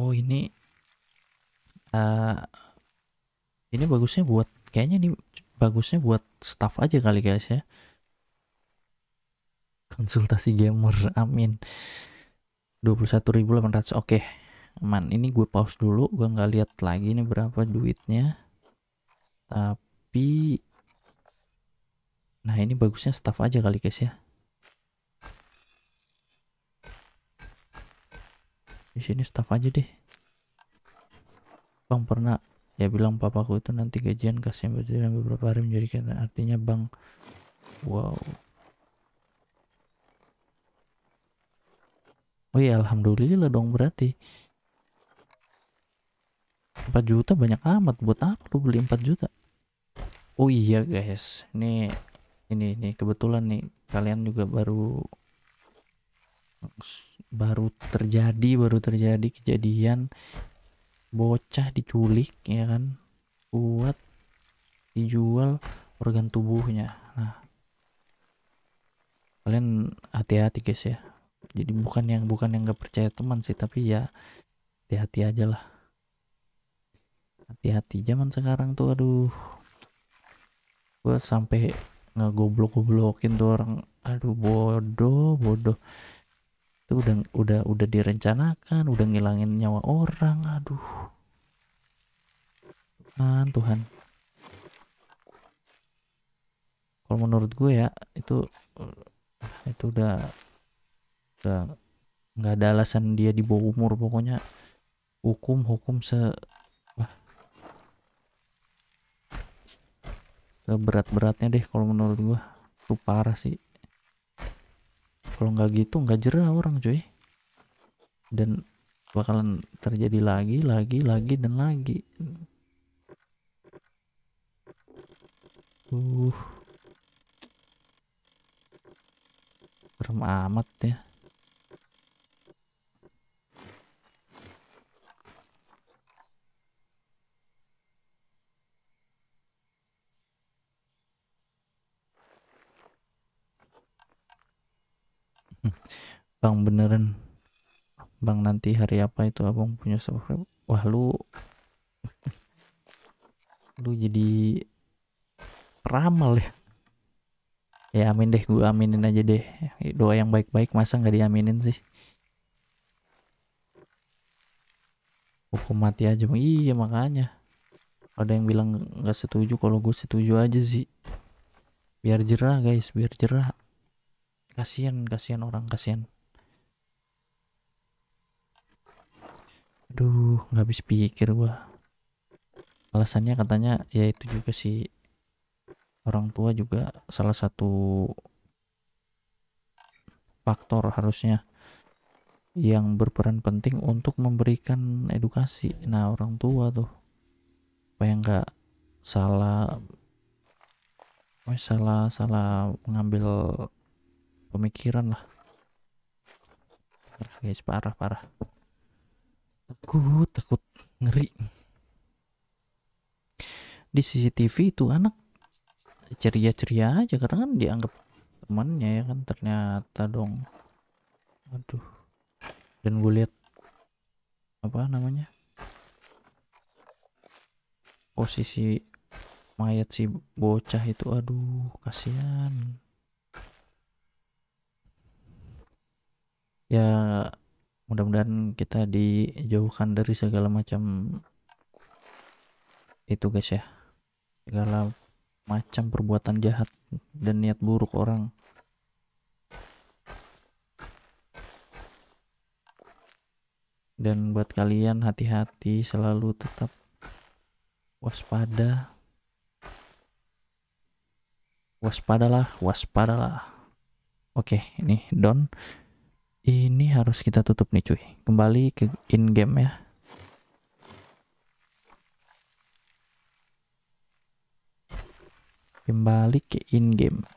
A: Oh ini uh, ini bagusnya buat kayaknya ini bagusnya buat staff aja kali guys ya. Konsultasi gamer, amin. 21.800 oke. Okay. Aman, ini gue pause dulu, gue nggak lihat lagi ini berapa duitnya. Tapi nah ini bagusnya staff aja kali guys ya. di sini staff aja deh bang pernah ya bilang papaku itu nanti gajian kasih berjalan beberapa hari menjadi kita artinya bang wow oh iya alhamdulillah dong berarti 4 juta banyak amat buat apa lu beli 4 juta oh iya guys ini ini ini kebetulan nih kalian juga baru baru terjadi baru terjadi kejadian bocah diculik ya kan buat dijual organ tubuhnya nah kalian hati-hati guys ya jadi bukan yang bukan yang gak percaya teman sih tapi ya hati-hati aja lah hati-hati zaman sekarang tuh aduh gue sampai ngegoblok-goblokin tuh orang aduh bodoh bodoh itu udah udah udah direncanakan udah ngilangin nyawa orang aduh Tuhan Tuhan kalau menurut gue ya itu eh, itu udah udah nggak ada alasan dia di bawah umur pokoknya hukum hukum se berat beratnya deh kalau menurut gue itu parah sih kalau nggak gitu nggak jerah orang cuy dan bakalan terjadi lagi lagi lagi dan lagi uh serem amat ya Hmm. Bang beneran Bang nanti hari apa itu abang punya subscribe wah lu lu jadi peramal ya ya amin deh gua aminin aja deh doa yang baik-baik masa nggak diaminin sih hukum mati aja iya makanya ada yang bilang nggak setuju kalau gue setuju aja sih biar jerah guys biar jerah kasihan kasihan orang kasihan aduh nggak habis pikir gua alasannya katanya ya itu juga sih orang tua juga salah satu faktor harusnya yang berperan penting untuk memberikan edukasi nah orang tua tuh supaya nggak salah salah salah mengambil pemikiran lah parah guys parah parah takut takut ngeri di CCTV itu anak ceria-ceria aja karena kan dianggap temannya ya kan ternyata dong aduh dan gue lihat apa namanya posisi mayat si bocah itu aduh kasihan ya mudah-mudahan kita dijauhkan dari segala macam itu guys ya segala macam perbuatan jahat dan niat buruk orang dan buat kalian hati-hati selalu tetap waspada waspadalah waspadalah oke ini don ini harus kita tutup nih cuy kembali ke in game ya kembali ke in game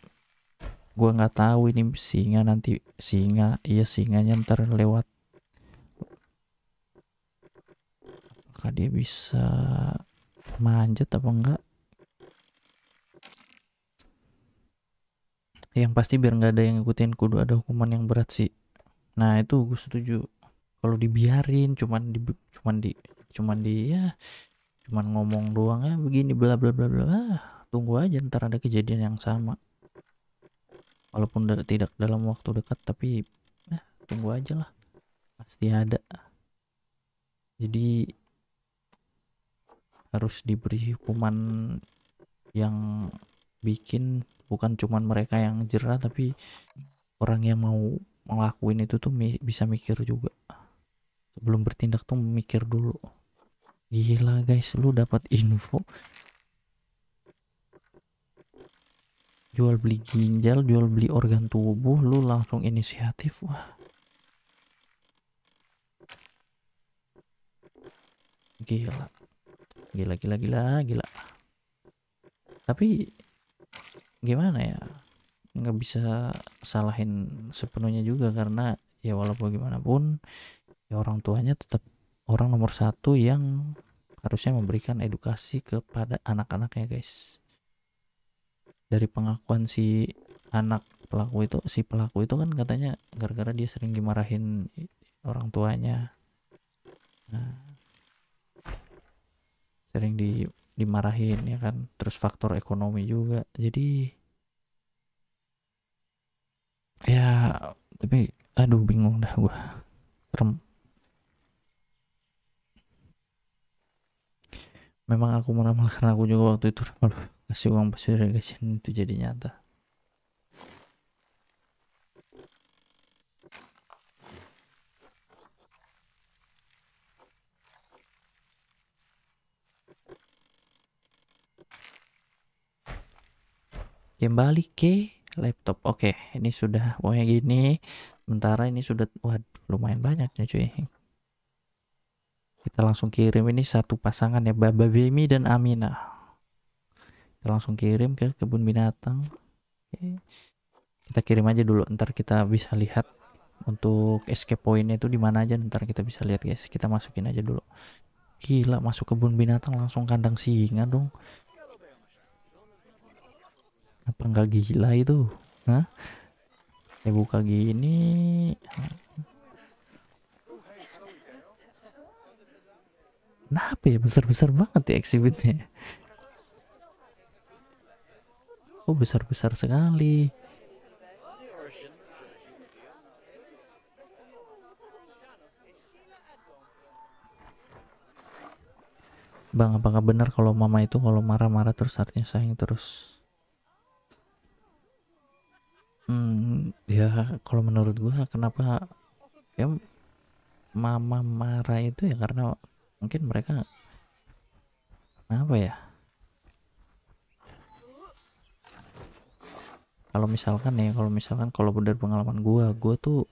A: gue nggak tahu ini singa nanti singa iya singanya ntar lewat apakah dia bisa manjat apa enggak yang pasti biar nggak ada yang ngikutin kudu ada hukuman yang berat sih nah itu gue setuju kalau dibiarin cuman di cuman di cuman di ya cuman ngomong doang ya begini bla bla bla bla ah, tunggu aja ntar ada kejadian yang sama walaupun dari tidak dalam waktu dekat tapi eh, tunggu aja lah pasti ada jadi harus diberi hukuman yang bikin bukan cuman mereka yang jerah tapi orang yang mau ngelakuin itu tuh mi bisa mikir juga sebelum bertindak tuh mikir dulu gila guys lu dapat info jual beli ginjal jual beli organ tubuh lu langsung inisiatif wah gila gila gila gila gila tapi gimana ya nggak bisa salahin sepenuhnya juga karena ya walaupun gimana pun ya orang tuanya tetap orang nomor satu yang harusnya memberikan edukasi kepada anak-anaknya guys dari pengakuan si anak pelaku itu si pelaku itu kan katanya gara-gara dia sering dimarahin orang tuanya nah, sering di dimarahin ya kan terus faktor ekonomi juga jadi ya tapi aduh bingung dah gue rem memang aku meramal karena aku juga waktu itu aduh, kasih uang pasir ini itu jadi nyata kembali ke laptop oke okay, ini sudah pokoknya gini sementara ini sudah waduh lumayan banyak nih cuy kita langsung kirim ini satu pasangan ya Baba Bemi dan Amina kita langsung kirim ke kebun binatang okay. kita kirim aja dulu ntar kita bisa lihat untuk escape pointnya itu dimana aja ntar kita bisa lihat guys kita masukin aja dulu gila masuk kebun binatang langsung kandang singa dong apa nggak gila itu Hah? saya buka gini kenapa ya besar-besar banget ya exhibitnya oh besar-besar sekali Bang, apakah benar kalau mama itu kalau marah-marah terus artinya sayang terus? hmm ya kalau menurut gua kenapa, ya mama marah itu ya karena mungkin mereka apa ya? Kalau misalkan ya, kalau misalkan kalau dari pengalaman gua, gua tuh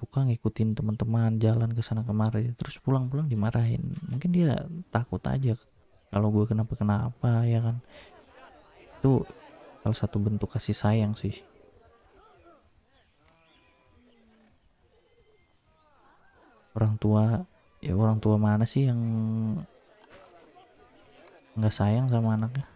A: bukan ngikutin teman-teman jalan ke sana kemari terus pulang-pulang dimarahin. Mungkin dia takut aja kalau gue kenapa-kenapa ya kan. Itu salah satu bentuk kasih sayang sih. orang tua ya orang tua mana sih yang nggak sayang sama anaknya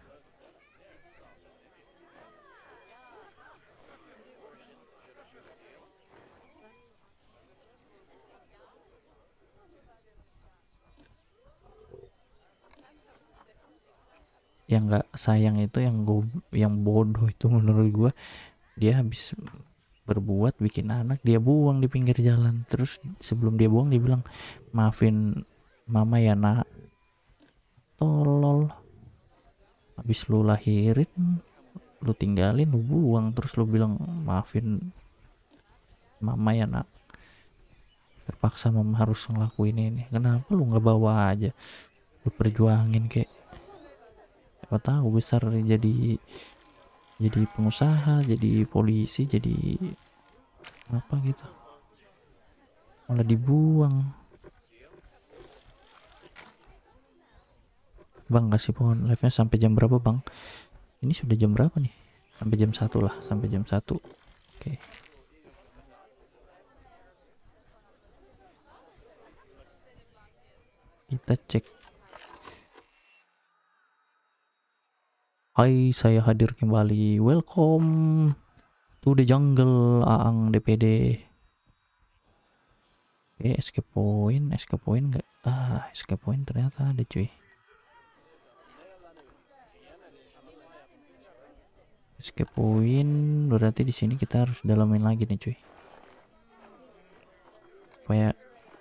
A: yang nggak sayang itu yang gue yang bodoh itu menurut gue dia habis berbuat bikin anak dia buang di pinggir jalan terus sebelum dia buang dia bilang maafin mama ya nak tolol habis lu lahirin lu tinggalin lu buang terus lu bilang maafin mama ya nak terpaksa mama harus ngelakuin ini kenapa lu nggak bawa aja lu perjuangin kek apa tahu besar jadi jadi pengusaha jadi polisi jadi apa gitu malah dibuang Bang kasih pohon live nya sampai jam berapa Bang ini sudah jam berapa nih sampai jam satu lah sampai jam satu oke okay. kita cek Hai, saya hadir kembali. Welcome to the jungle, Aang DPD. Oke, okay, escape point, escape point enggak? Ah, escape point ternyata ada cuy. Escape point berarti di sini kita harus dalamin lagi nih cuy. Supaya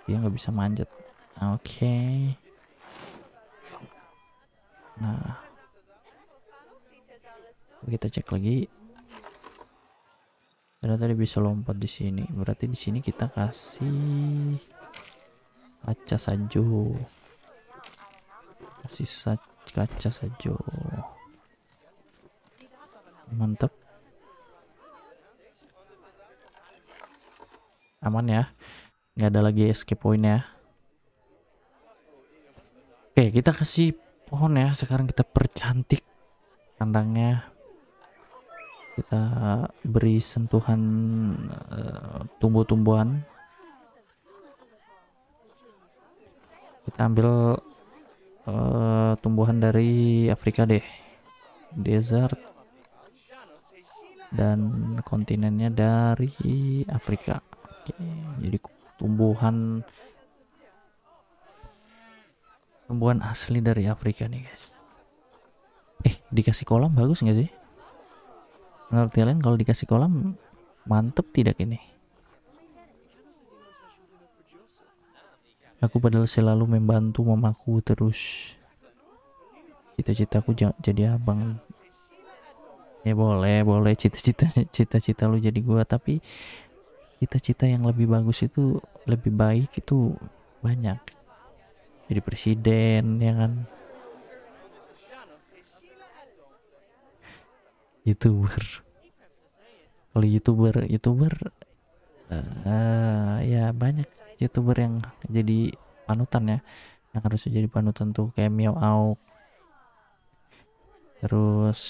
A: dia nggak bisa manjat. Oke. Okay. Nah, kita cek lagi ternyata dia bisa lompat di sini berarti di sini kita kasih kaca sajo kasih sa kaca sajo Mantep. aman ya nggak ada lagi escape point ya oke kita kasih pohon ya sekarang kita percantik kandangnya kita beri sentuhan uh, tumbuh-tumbuhan kita ambil uh, tumbuhan dari Afrika deh desert dan kontinennya dari Afrika Oke, jadi tumbuhan tumbuhan asli dari Afrika nih guys eh dikasih kolam bagus nggak sih Menurut kalian kalau dikasih kolam mantep tidak ini? Aku padahal selalu membantu mamaku terus. Cita-citaku jadi abang. Ya boleh, boleh cita-cita cita-cita lu jadi gua tapi cita-cita yang lebih bagus itu lebih baik itu banyak. Jadi presiden ya kan. youtuber kalau youtuber youtuber uh, ya banyak youtuber yang jadi panutan ya yang harus jadi panutan tuh kayak Miao Auk terus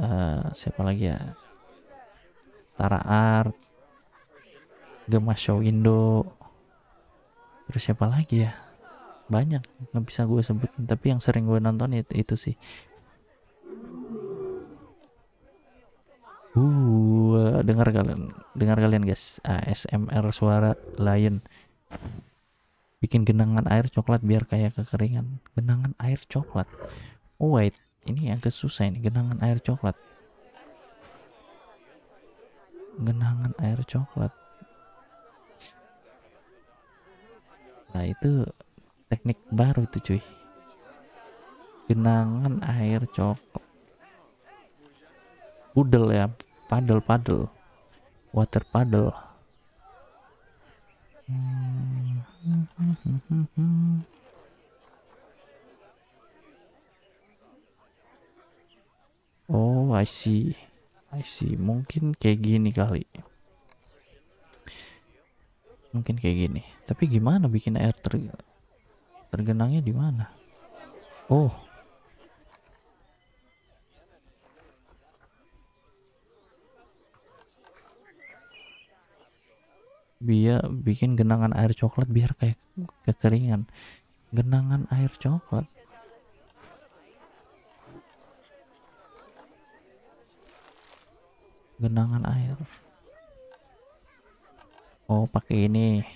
A: uh, siapa lagi ya Tara Art Gemas Show Indo terus siapa lagi ya banyak nggak bisa gue sebutin tapi yang sering gue nonton itu, itu sih Uh, dengar kalian, dengar kalian guys, ASMR suara lain. Bikin genangan air coklat biar kayak kekeringan. Genangan air coklat. Oh wait, ini yang kesusah ini, genangan air coklat. Genangan air coklat. Nah, itu teknik baru tuh cuy. Genangan air coklat pudel ya padel padel water padel oh I see I see mungkin kayak gini kali mungkin kayak gini tapi gimana bikin air ter tergenangnya di mana oh biar bikin genangan air coklat biar kayak kekeringan genangan air coklat genangan air oh pakai ini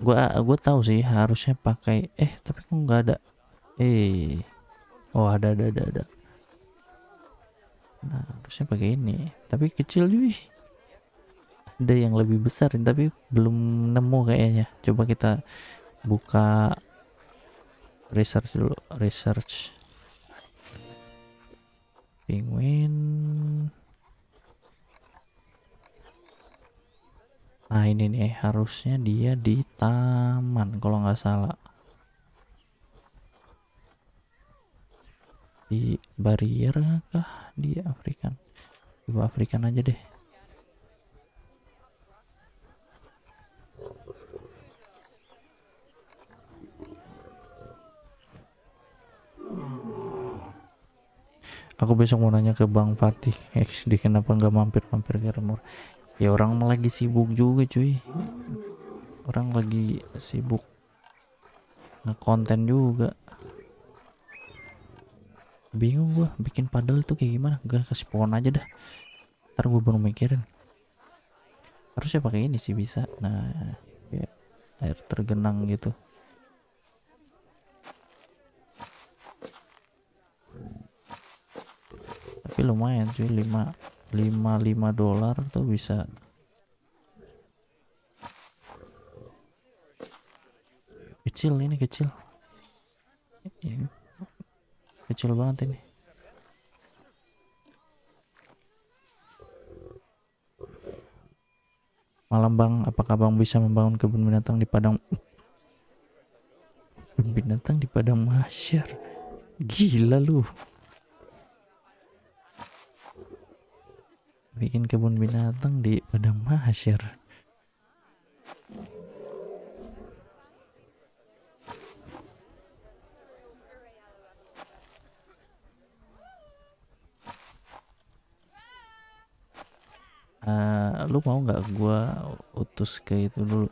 A: gua gua tahu sih harusnya pakai eh tapi kok nggak ada eh oh ada ada ada ada nah harusnya pakai ini tapi kecil juga sih ada yang lebih besar tapi belum nemu kayaknya coba kita buka research dulu research penguin nah ini nih harusnya dia di taman kalau nggak salah di barrier kah di Afrika? di Afrika aja deh aku besok mau nanya ke Bang Fatih XD kenapa nggak mampir-mampir ke Remor ya orang lagi sibuk juga cuy orang lagi sibuk ngekonten juga bingung gua bikin padel tuh kayak gimana gak kasih pohon aja dah ntar gue baru mikirin harusnya pakai ini sih bisa nah ya air tergenang gitu tapi lumayan cuy 5 5 5 dolar tuh bisa kecil ini kecil ini iya. kecil banget ini malam bang apakah bang bisa membangun kebun binatang di padang kebun binatang di padang masyar gila lu bikin kebun binatang di Padang Mahsyar Uh, eh, lu mau nggak gue utus ke itu dulu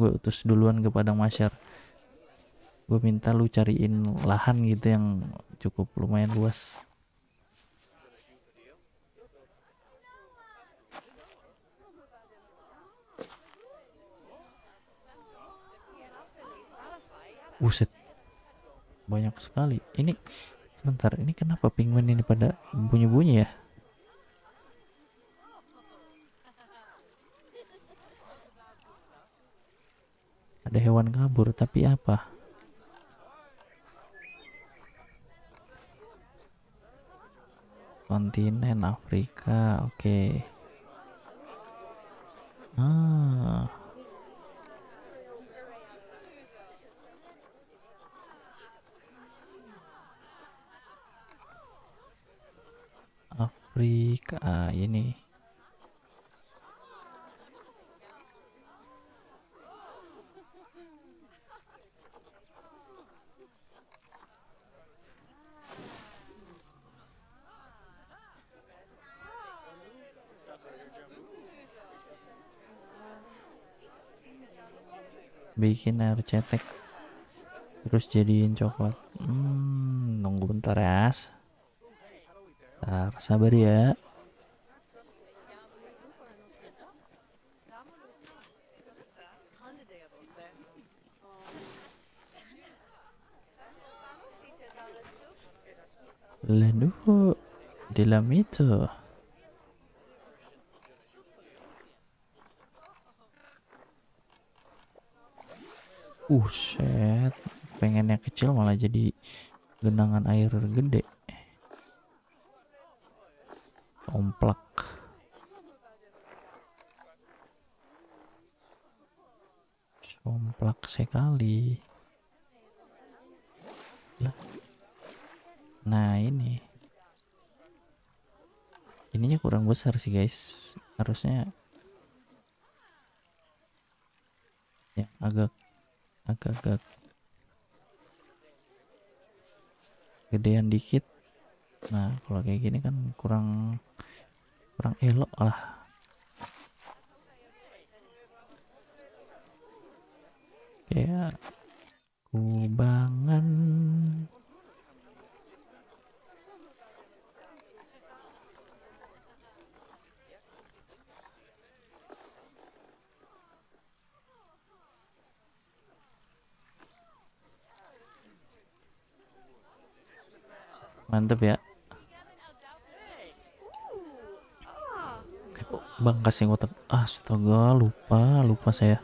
A: gue utus duluan ke Padang Masyar gue minta lu cariin lahan gitu yang cukup lumayan luas Buset. Banyak sekali. Ini sebentar, ini kenapa penguin ini pada bunyi-bunyi ya? Ada hewan kabur, tapi apa? Kontinen Afrika, oke. Okay. Ah. Afrika ah, ya ini bikin air cetek terus jadiin coklat hmm, nunggu bentar ya Bentar, sabar ya. Le dalam itu. Uh, set. Pengen yang kecil malah jadi genangan air gede omplak somplak sekali lah nah ini ininya kurang besar sih guys harusnya ya agak agak-agak gedean dikit nah kalau kayak gini kan kurang kurang elok lah kayak kubangan mantep ya bang kasih kotak. Astaga, lupa, lupa saya.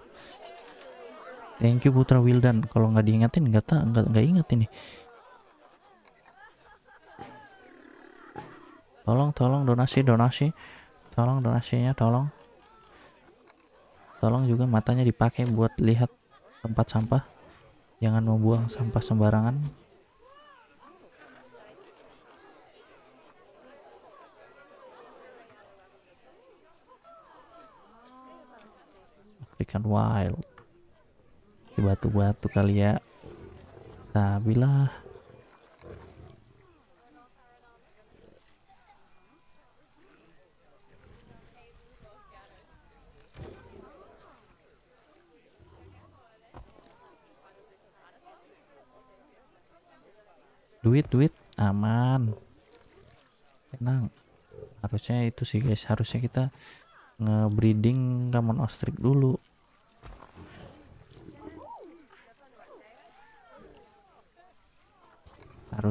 A: Thank you Putra Wildan. Kalau nggak diingetin nggak tak, nggak nggak ingat ini. Tolong, tolong donasi, donasi, tolong donasinya, tolong. Tolong juga matanya dipakai buat lihat tempat sampah. Jangan membuang sampah sembarangan. ikan Wild si batu-batu kali ya sabilah duit duit aman tenang harusnya itu sih guys harusnya kita ngebreeding common ostrich dulu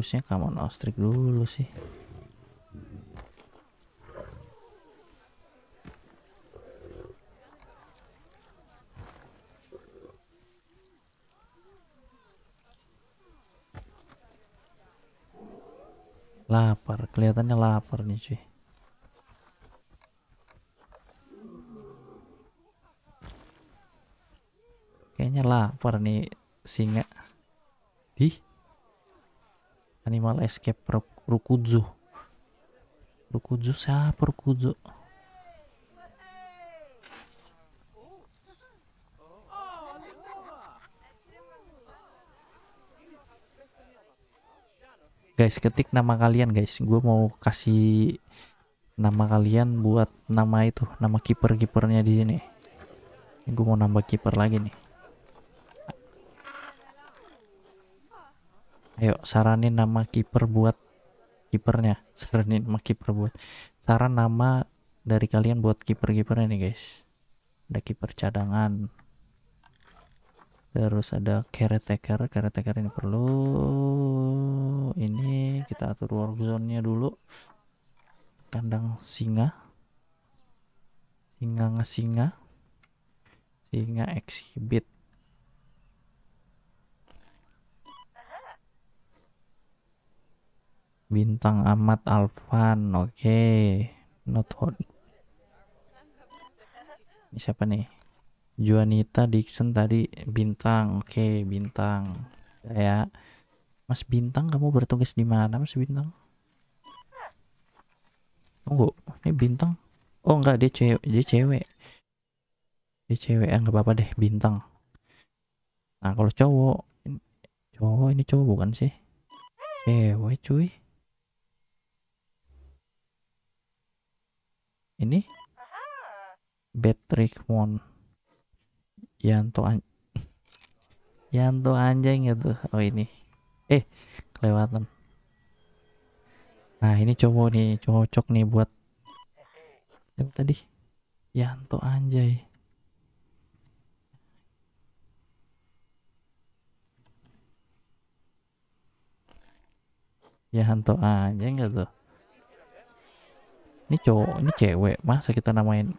A: harusnya kamu ostrich dulu sih lapar kelihatannya lapar nih cuy kayaknya lapar nih singa ih Animal Escape Rukuzu. Rukuzu siapa Rukuzu? Guys, ketik nama kalian guys. Gue mau kasih nama kalian buat nama itu, nama kiper-kipernya di sini. Gue mau nambah kiper lagi nih. Ayo saranin nama kiper buat kipernya. Saranin nama kiper buat. Saran nama dari kalian buat kiper-kipernya nih guys. Ada kiper cadangan. Terus ada caretaker, caretaker ini perlu. Ini kita atur zone nya dulu. Kandang singa. Singa ngesinga. Singa exhibit bintang amat Alfan oke okay. not ini siapa nih Juanita Dixon tadi bintang oke okay, bintang ya Mas Bintang kamu bertugas di mana Mas Bintang tunggu ini Bintang oh enggak dia cewek dia cewek dia cewek eh, enggak nggak apa-apa deh Bintang nah kalau cowok cowok ini cowok bukan sih cewek cuy ini Patrick Mon Yanto an Yanto anjing ya tuh oh ini eh kelewatan nah ini cowok nih cocok nih buat yang tadi Yanto anjay Yanto anjay enggak tuh ini cowok ini cewek masa kita namain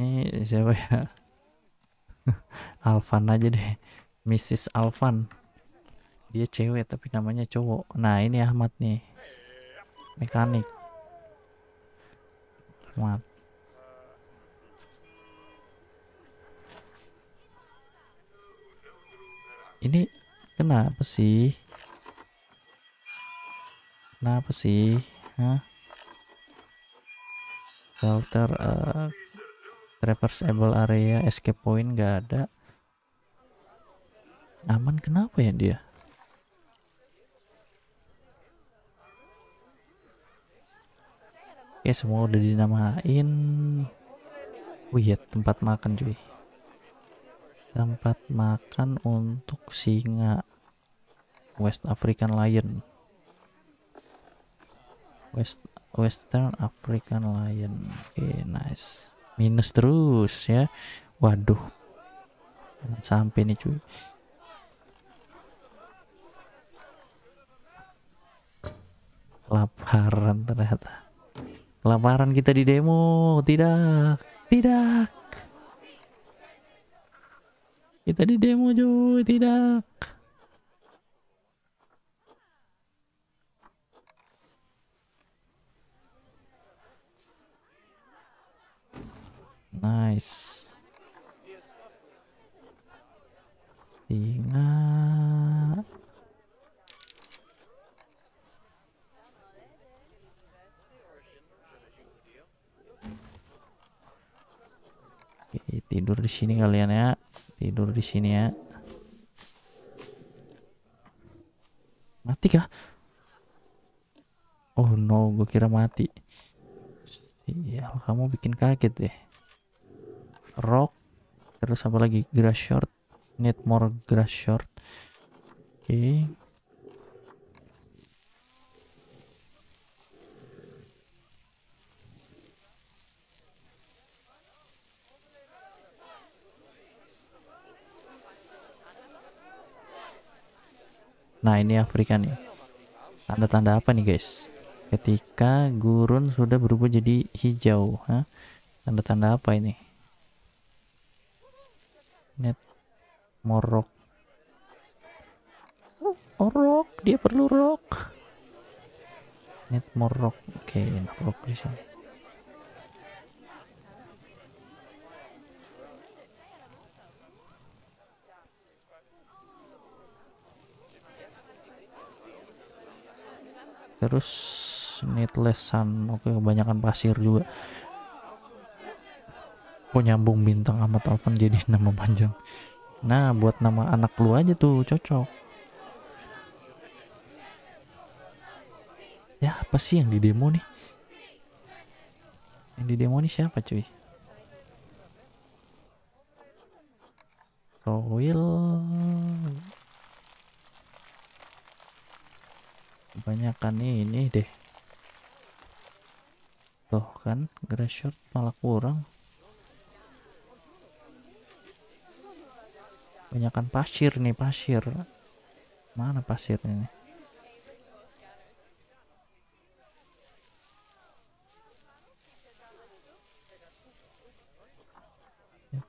A: ini siapa ya Alvan aja deh Mrs. Alvan dia cewek tapi namanya cowok nah ini Ahmad nih mekanik Ahmad ini kenapa sih kenapa sih ya shelter uh, traversable area escape point nggak ada aman kenapa ya dia Oke ya, semua udah dinamain Wih ya tempat makan cuy Tempat makan untuk singa West African Lion West Western African Lion oke okay, nice minus terus ya waduh jangan sampai nih cuy kelaparan ternyata kelaparan kita di demo tidak tidak kita di demo cuy tidak Nice. Singa. Oke, tidur di sini kalian ya. Tidur di sini ya. Mati kah? Oh no, gue kira mati. Iya, kamu bikin kaget deh rock terus apa lagi grass short need more grass short oke okay. Nah ini Afrika nih Tanda-tanda apa nih guys Ketika gurun sudah berubah jadi hijau Tanda-tanda apa ini Net Morok. Oh, orok, dia perlu rock. Net Morok. Oke, okay, rock di sini. Terus needless sun. Oke, okay, kebanyakan pasir juga kok nyambung bintang sama Taufan jadi nama panjang nah buat nama anak lu aja tuh cocok ya apa sih yang di demo nih yang di demo nih siapa cuy Towil kebanyakan ini deh tuh kan grass malah kurang Banyakan pasir nih, pasir. Mana pasirnya ya,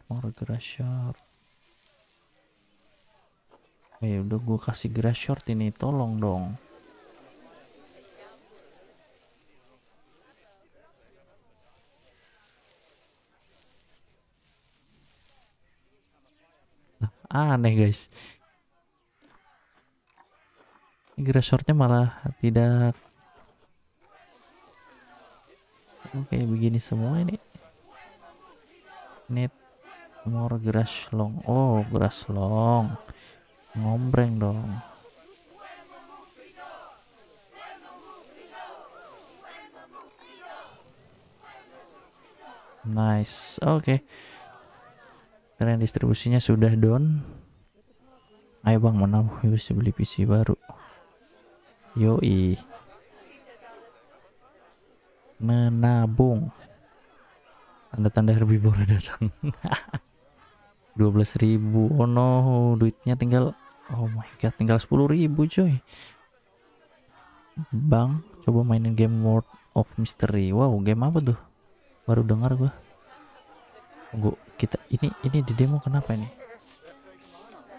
A: mau More grasshort. Eh oh, ya udah gue kasih grass short ini, tolong dong. aneh guys ini resortnya malah tidak oke begini semua ini net more grass long oh grass long ngombreng dong nice oke okay karena distribusinya sudah down ayo bang mana harus beli PC baru yoi menabung tanda-tanda herbivora datang 12.000 oh no duitnya tinggal oh my god tinggal 10.000 coy bang coba mainin game World of Mystery wow game apa tuh baru dengar gua tunggu kita ini ini di demo kenapa ini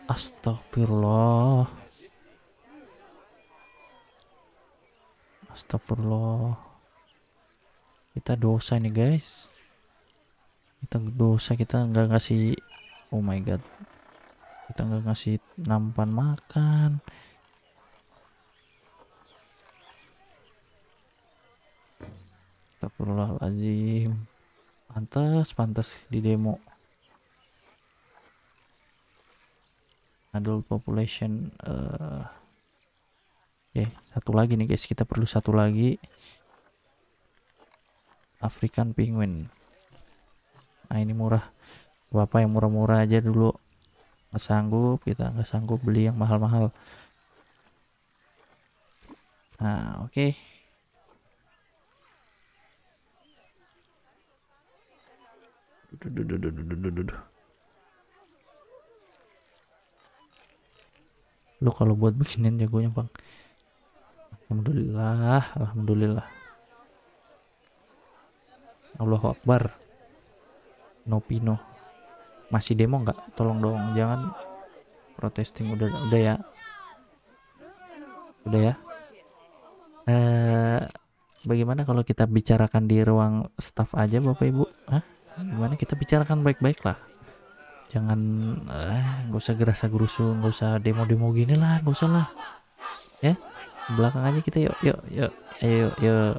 A: astagfirullah astagfirullah kita dosa nih guys kita dosa kita nggak ngasih oh my god kita nggak ngasih nampan makan Astagfirullahaladzim pantas pantas di demo adult population uh, oke okay, satu lagi nih guys kita perlu satu lagi African penguin nah ini murah bapak yang murah-murah aja dulu nggak sanggup kita nggak sanggup beli yang mahal-mahal nah oke okay. Lo kalau buat beginian jagonya bang. Alhamdulillah, alhamdulillah. allah Akbar. Nopino. Masih demo nggak? Tolong dong, jangan protesting udah udah ya. Udah ya. Eh, bagaimana kalau kita bicarakan di ruang staff aja Bapak Ibu? Hah? gimana kita bicarakan baik-baik lah jangan eh gak usah gerasa gerusu gak usah demo-demo gini lah gak usah lah ya belakang aja kita yuk yuk yuk ayo yuk, yuk.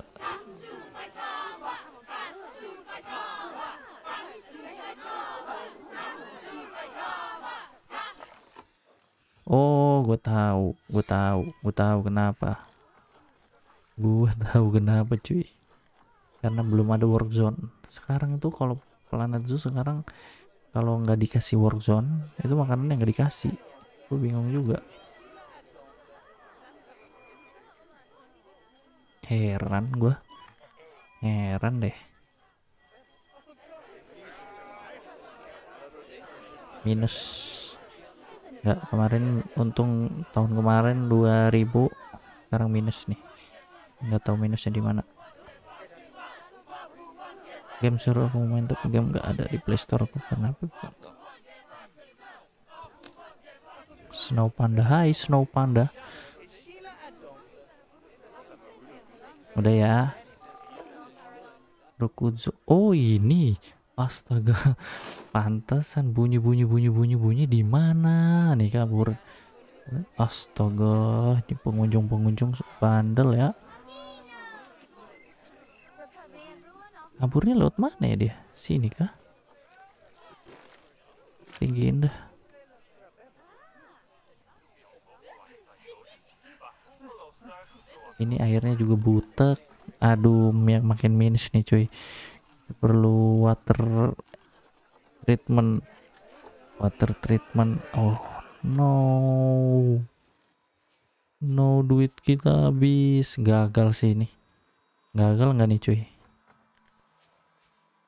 A: Oh, gue tahu, gue tahu, gue tahu kenapa. Gue tahu kenapa, cuy. Karena belum ada work zone. Sekarang itu kalau planet zoo sekarang kalau nggak dikasih work zone itu makanan yang nggak dikasih gue bingung juga heran gue heran deh minus nggak kemarin untung tahun kemarin 2000 sekarang minus nih nggak tahu minusnya di mana game seru aku main tapi game nggak ada di playstore aku kenapa Snow Panda Hai Snow Panda udah ya rukuzo oh ini astaga pantesan bunyi bunyi bunyi bunyi bunyi di mana nih kabur astaga ini pengunjung pengunjung bandel ya Kaburnya lewat mana ya dia? Sini kah? Tinggi indah. Ini airnya juga butek. Aduh, yang makin minus nih cuy. Perlu water treatment. Water treatment. Oh, no. No, duit kita habis. Gagal sih ini. Gagal nggak nih cuy?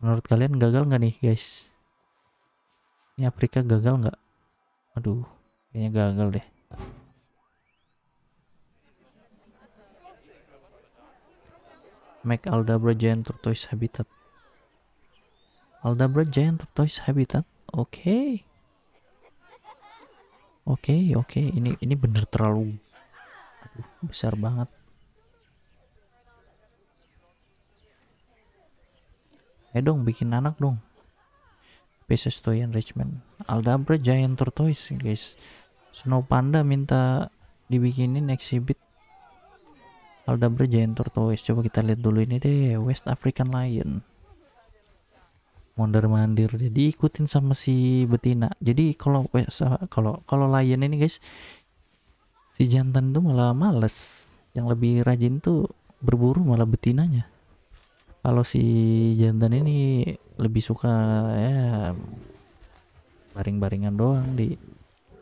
A: Menurut kalian gagal nggak nih guys? Ini Afrika gagal nggak? Aduh, kayaknya gagal deh. Make Aldabra Giant Tortoise Habitat. Aldabra Giant Tortoise Habitat? Oke. Okay. Oke, okay, oke. Okay. Ini ini bener terlalu aduh, besar banget. Eh dong bikin anak dong. Pisces Toy Enrichment. Aldabra Giant Tortoise guys. Snow Panda minta dibikinin exhibit Aldabra Giant Tortoise. Coba kita lihat dulu ini deh. West African Lion. Mondar mandir jadi ikutin sama si betina. Jadi kalau eh, kalau kalau lion ini guys si jantan tuh malah males yang lebih rajin tuh berburu malah betinanya kalau si jantan ini lebih suka ya baring-baringan doang di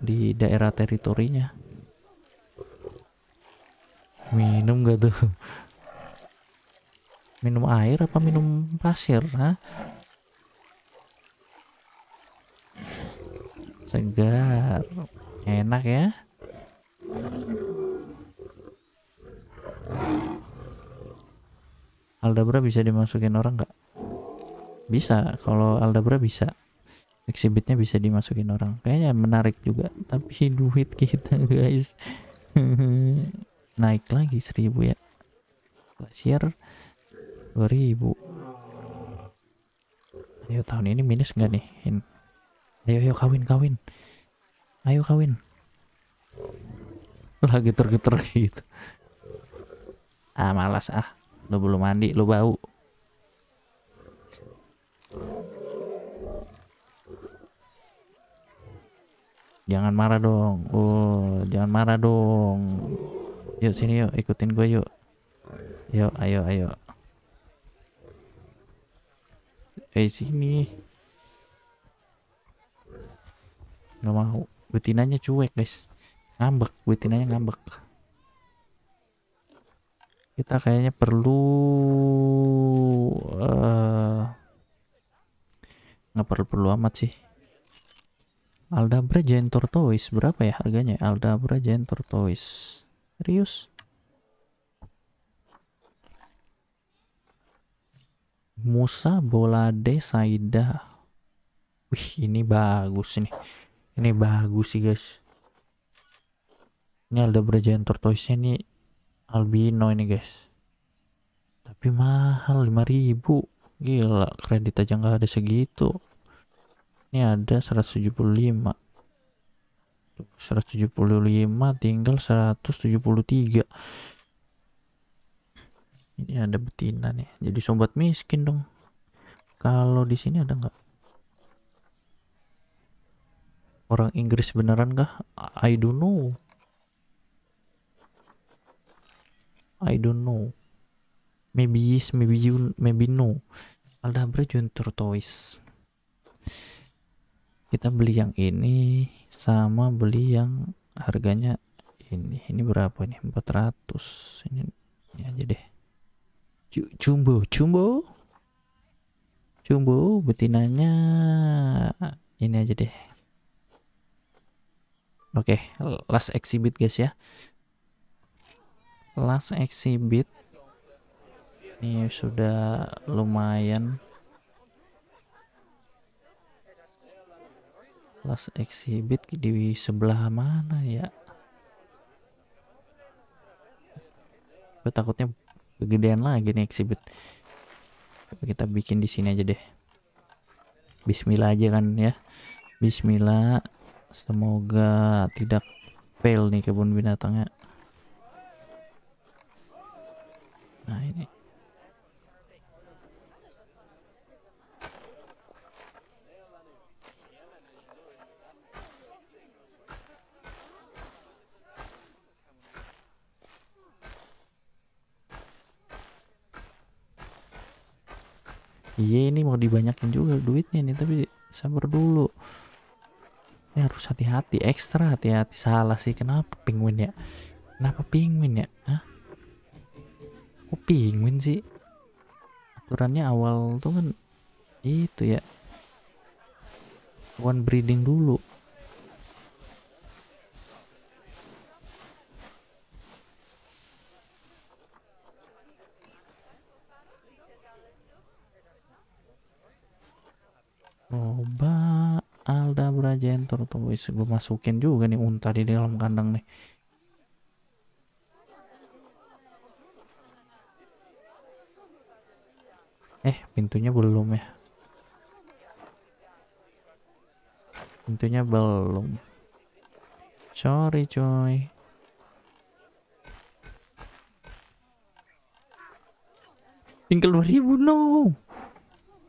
A: di daerah teritorinya minum gak tuh minum air apa minum pasir ha segar enak ya Aldabra bisa dimasukin orang nggak? Bisa, kalau Aldabra bisa. Exhibitnya bisa dimasukin orang. Kayaknya menarik juga. Tapi duit kita guys. Naik lagi seribu ya. Glacier 2000. Ayo tahun ini minus nggak nih? Ayo, ayo kawin, kawin. Ayo kawin. lagi tergeter gitu. Ah malas ah. Lu belum mandi, lu bau. Jangan marah dong. Oh, jangan marah dong. Yuk sini yuk, ikutin gue yuk. Yuk, ayo ayo. Eh sini. Gak mau. Betinanya cuek, guys. Ngambek, betinanya ngambek kita kayaknya perlu eh, nggak uh, perlu perlu amat sih Aldabra Giant Tortoise berapa ya harganya Aldabra Giant Tortoise serius Musa Bolade Saida wih ini bagus nih ini bagus sih guys ini Aldabra Giant Tortoise ini albino ini guys tapi mahal 5000 gila kredit aja nggak ada segitu ini ada 175 175 tinggal 173 ini ada betina nih jadi sobat miskin dong kalau di sini ada nggak orang Inggris beneran kah I don't know I don't know. Maybe yes, maybe you, maybe no. Aldabra John toys. Kita beli yang ini sama beli yang harganya ini. Ini berapa nih? 400. Ini, ini aja deh. Jumbo, jumbo. Jumbo betinanya ini aja deh. Oke, okay, last exhibit guys ya last exhibit ini sudah lumayan last exhibit di sebelah mana ya gue takutnya kegedean lagi nih exhibit kita bikin di sini aja deh Bismillah aja kan ya Bismillah semoga tidak fail nih kebun binatangnya Nah ini. Iya ini mau dibanyakin juga duitnya nih tapi sabar dulu. Ini harus hati-hati, ekstra hati-hati. Salah sih kenapa penguin ya? Kenapa penguin ya? Hah? oh penguin sih aturannya awal tuh kan itu ya one breeding dulu coba Alda Brajentor tuh gue masukin juga nih unta di dalam kandang nih pintunya belum ya pintunya belum sorry coy tinggal 2000 no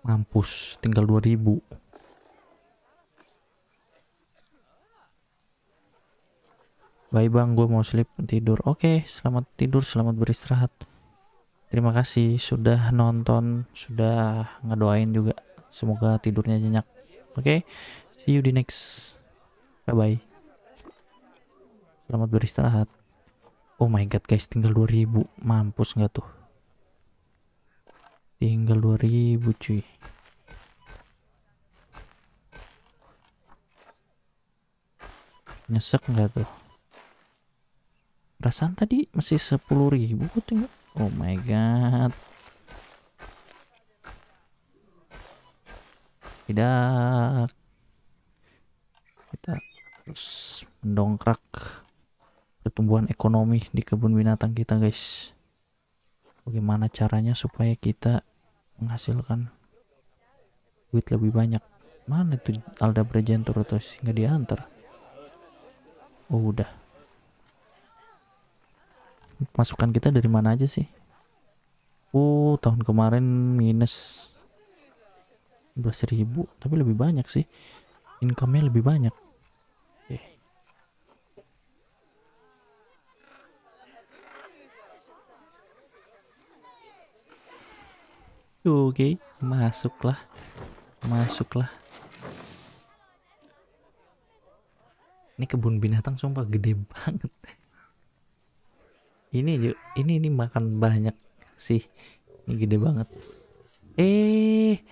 A: mampus tinggal 2000 bye bang gue mau sleep tidur oke okay, selamat tidur selamat beristirahat Terima kasih sudah nonton, sudah ngedoain juga. Semoga tidurnya nyenyak. Oke, okay? see you di next. Bye bye. Selamat beristirahat. Oh my god guys, tinggal 2000. Mampus nggak tuh? Tinggal 2000 cuy. Nyesek nggak tuh? Perasaan tadi masih 10.000 kok tinggal. Oh my god. Tidak. Kita terus mendongkrak pertumbuhan ekonomi di kebun binatang kita, guys. Bagaimana caranya supaya kita menghasilkan duit lebih banyak? Mana itu Alda Bregentur terus nggak diantar? Oh, udah masukan kita dari mana aja sih Uh tahun kemarin minus ribu, tapi lebih banyak sih income-nya lebih banyak eh. oke okay. masuklah. Masuklah. Ini kebun binatang sumpah gede banget ini ini ini makan banyak sih ini gede banget eh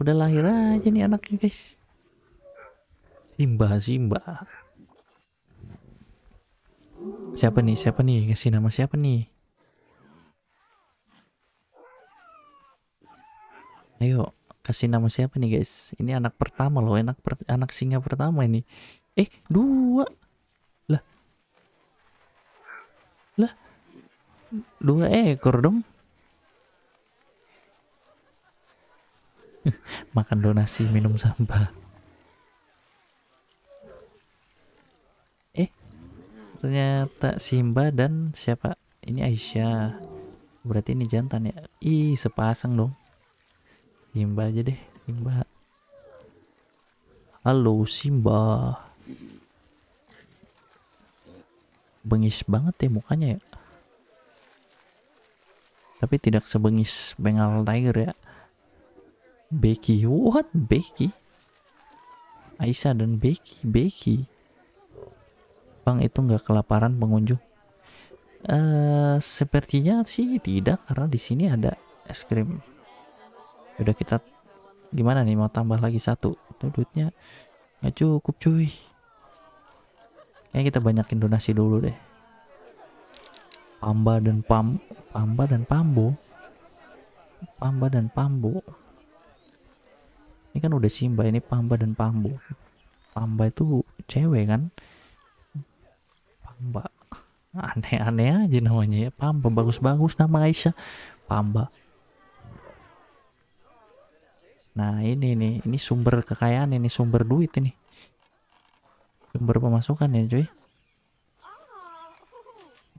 A: udah lahir aja nih anaknya guys Simba Simba siapa nih siapa nih kasih nama siapa nih ayo kasih nama siapa nih guys ini anak pertama loh enak per anak singa pertama ini eh dua Lah, dua ekor dong. Makan donasi, minum sampah. Eh, ternyata Simba dan siapa? Ini Aisyah. Berarti ini jantan ya? Ih, sepasang dong. Simba aja deh, Simba. Halo Simba. bengis banget ya mukanya ya tapi tidak sebengis Bengal Tiger ya Becky what Becky Aisyah dan Becky Becky Bang itu nggak kelaparan pengunjung uh, sepertinya sih tidak karena di sini ada es krim udah kita gimana nih mau tambah lagi satu itu duitnya nggak cukup cuy Kayaknya kita banyakin donasi dulu deh. Pamba dan pam Pamba dan Pambo. Pamba dan Pambo. Ini kan udah Simba, ini Pamba dan Pambo. Pamba itu cewek kan? Pamba. Aneh-aneh aja namanya ya. Pamba bagus-bagus nama Aisyah. Pamba. Nah, ini nih, ini sumber kekayaan, ini sumber duit ini sumber pemasukan ya cuy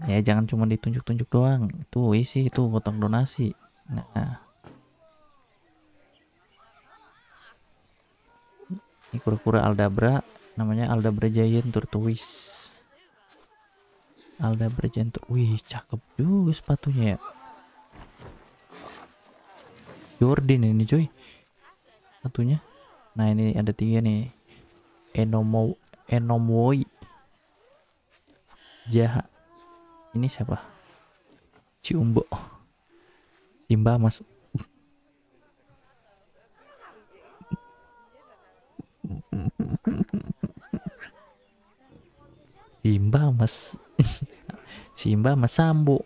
A: ya jangan cuma ditunjuk-tunjuk doang tuh isi itu kotak donasi nah ini kura-kura aldabra namanya aldabra giant tortoise aldabra giant wih cakep juga sepatunya ya Jordan ini cuy satunya nah ini ada tiga nih Enomo Enom Woi. Jaha. Ini siapa? Ciumbo. Simba Mas? Simba mas Simba mas Sambo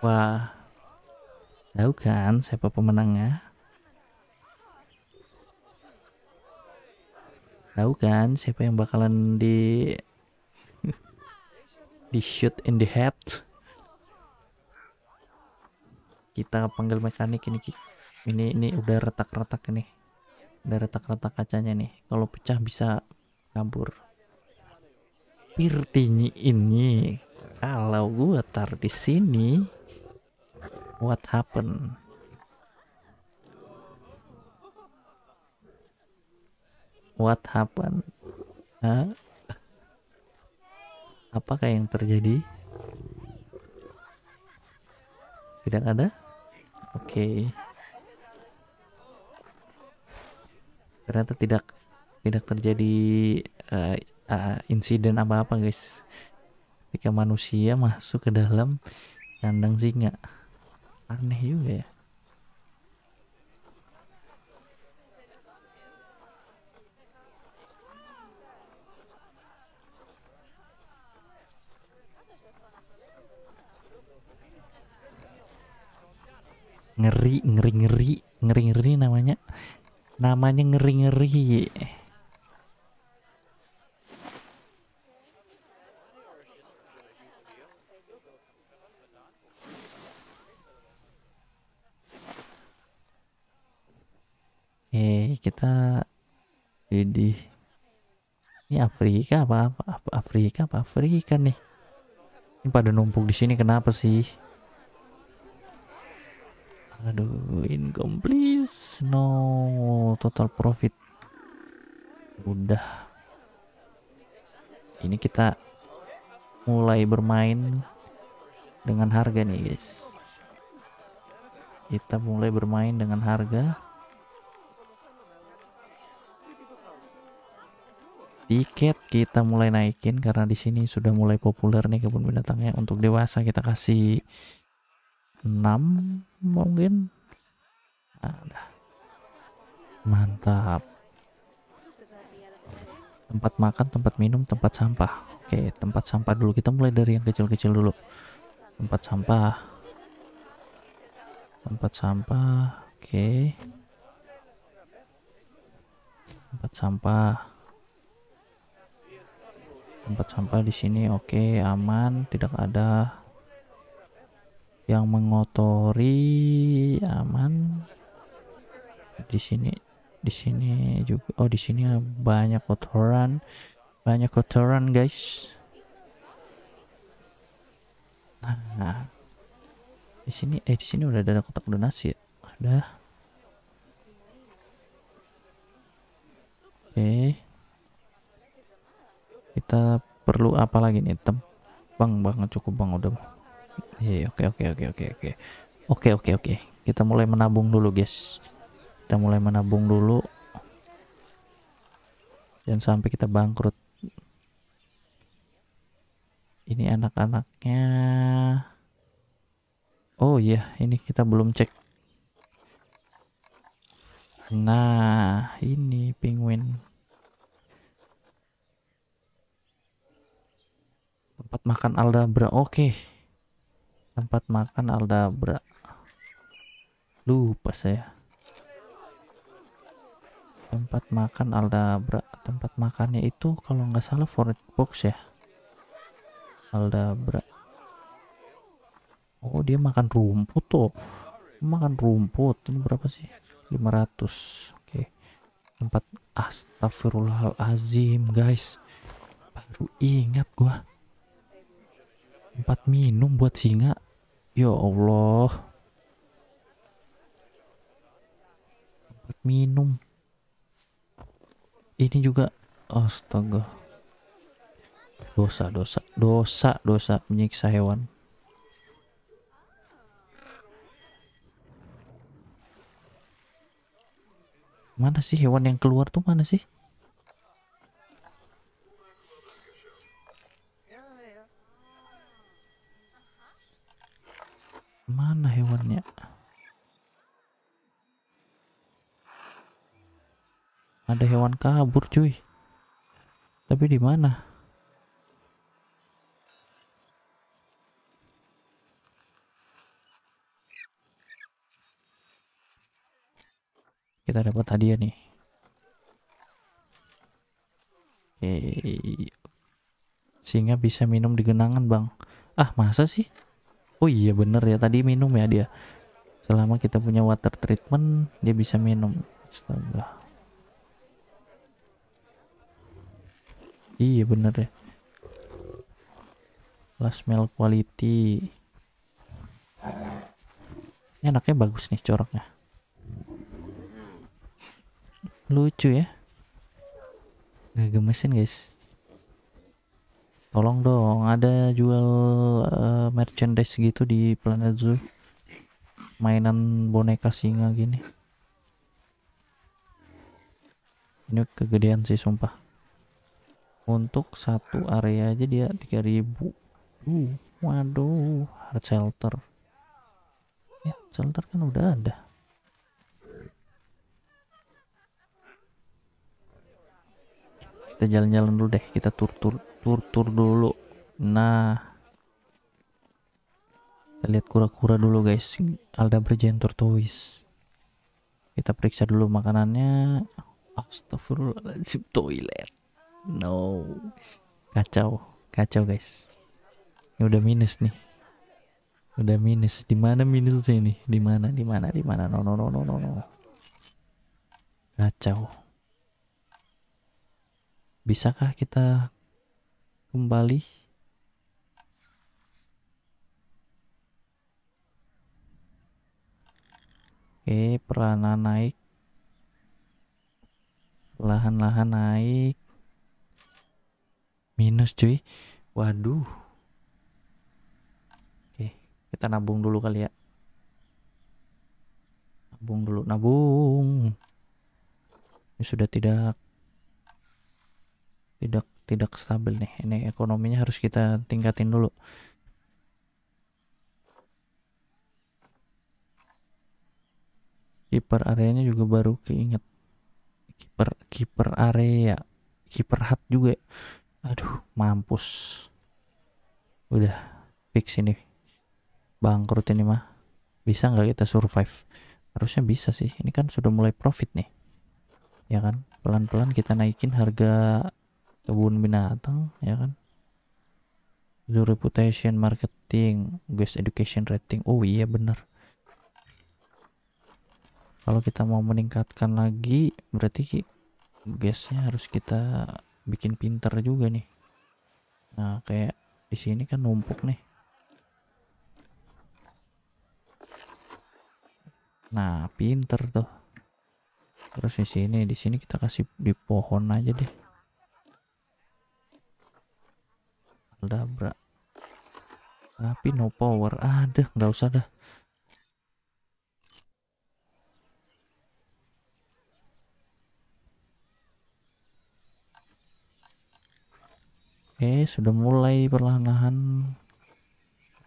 A: wah tahu kan siapa pemenangnya Tahu kan siapa yang bakalan di di shoot in the head? Kita panggil mekanik ini. Ini ini udah retak-retak nih Udah retak-retak kacanya nih. Kalau pecah bisa kabur. pirtinya ini kalau gue tar di sini what happen what happened huh? apakah yang terjadi tidak ada oke okay. ternyata tidak tidak terjadi uh, uh, insiden apa-apa guys ketika manusia masuk ke dalam kandang singa aneh juga ya ngeri ngeri ngeri ngeri ngeri namanya namanya ngeri ngeri Oke, kita jadi ini Afrika apa, apa Afrika apa Afrika nih? Ini pada numpuk di sini kenapa sih? aduh income please no total profit udah ini kita mulai bermain dengan harga nih guys kita mulai bermain dengan harga tiket kita mulai naikin karena di sini sudah mulai populer nih kebun binatangnya untuk dewasa kita kasih 6 mungkin ada ah, mantap tempat makan tempat minum tempat sampah oke tempat sampah dulu kita mulai dari yang kecil-kecil dulu tempat sampah tempat sampah oke tempat sampah tempat sampah di sini oke aman tidak ada yang mengotori aman di sini di sini juga oh di sini banyak kotoran banyak kotoran guys nah di sini eh di sini udah ada kotak donasi ya ada oke kita perlu apa lagi nih tem bang banget cukup bang udah Iya, iya, oke oke oke oke oke. Oke oke oke. Kita mulai menabung dulu, guys. Kita mulai menabung dulu. Dan sampai kita bangkrut. Ini anak-anaknya. Oh iya, ini kita belum cek. Nah, ini penguin. Tempat makan Aldabra. Oke. Okay tempat makan aldabra lupa saya tempat makan aldabra tempat makannya itu kalau nggak salah forex box ya aldabra oh dia makan rumput tuh makan rumput ini berapa sih 500 oke okay. tempat astagfirullahalazim guys baru ingat gua tempat minum buat singa Ya Allah. Tempat minum. Ini juga astaga. Dosa, dosa, dosa, dosa menyiksa hewan. Mana sih hewan yang keluar tuh mana sih? Mana hewannya? Ada hewan kabur, cuy. Tapi di mana? Kita dapat hadiah nih. Oke. Singa bisa minum di genangan, Bang. Ah, masa sih? oh iya bener ya tadi minum ya dia selama kita punya water treatment dia bisa minum astaga iya bener ya last smell quality ini anaknya bagus nih coraknya lucu ya Gak gemesin guys Tolong dong, ada jual uh, merchandise gitu di Planet Zoo. Mainan boneka singa gini. Ini kegedean sih sumpah. Untuk satu area aja dia 3000. Uh, waduh, hard shelter. Ya, shelter kan udah ada. kita jalan-jalan dulu deh kita tur-tur tur-tur dulu nah kita lihat kura-kura dulu guys Alda berjalan Toys kita periksa dulu makanannya astagfirullahaladzim toilet no kacau kacau guys ini udah minus nih udah minus di mana minusnya ini di mana di mana di mana no no no no no no kacau bisakah kita kembali oke perlahan naik lahan-lahan naik minus cuy waduh oke kita nabung dulu kali ya nabung dulu nabung ini sudah tidak tidak tidak stabil nih ini ekonominya harus kita tingkatin dulu kiper areanya juga baru keinget kiper kiper area kiper hat juga aduh mampus udah fix ini bangkrut ini mah bisa nggak kita survive harusnya bisa sih ini kan sudah mulai profit nih ya kan pelan-pelan kita naikin harga kebun binatang ya kan the reputation marketing guest education rating oh iya bener kalau kita mau meningkatkan lagi berarti guestnya harus kita bikin pinter juga nih nah kayak di sini kan numpuk nih nah pinter tuh terus di sini di sini kita kasih di pohon aja deh dabra, tapi no power ada nggak usah dah Oke, eh, sudah mulai perlahan-lahan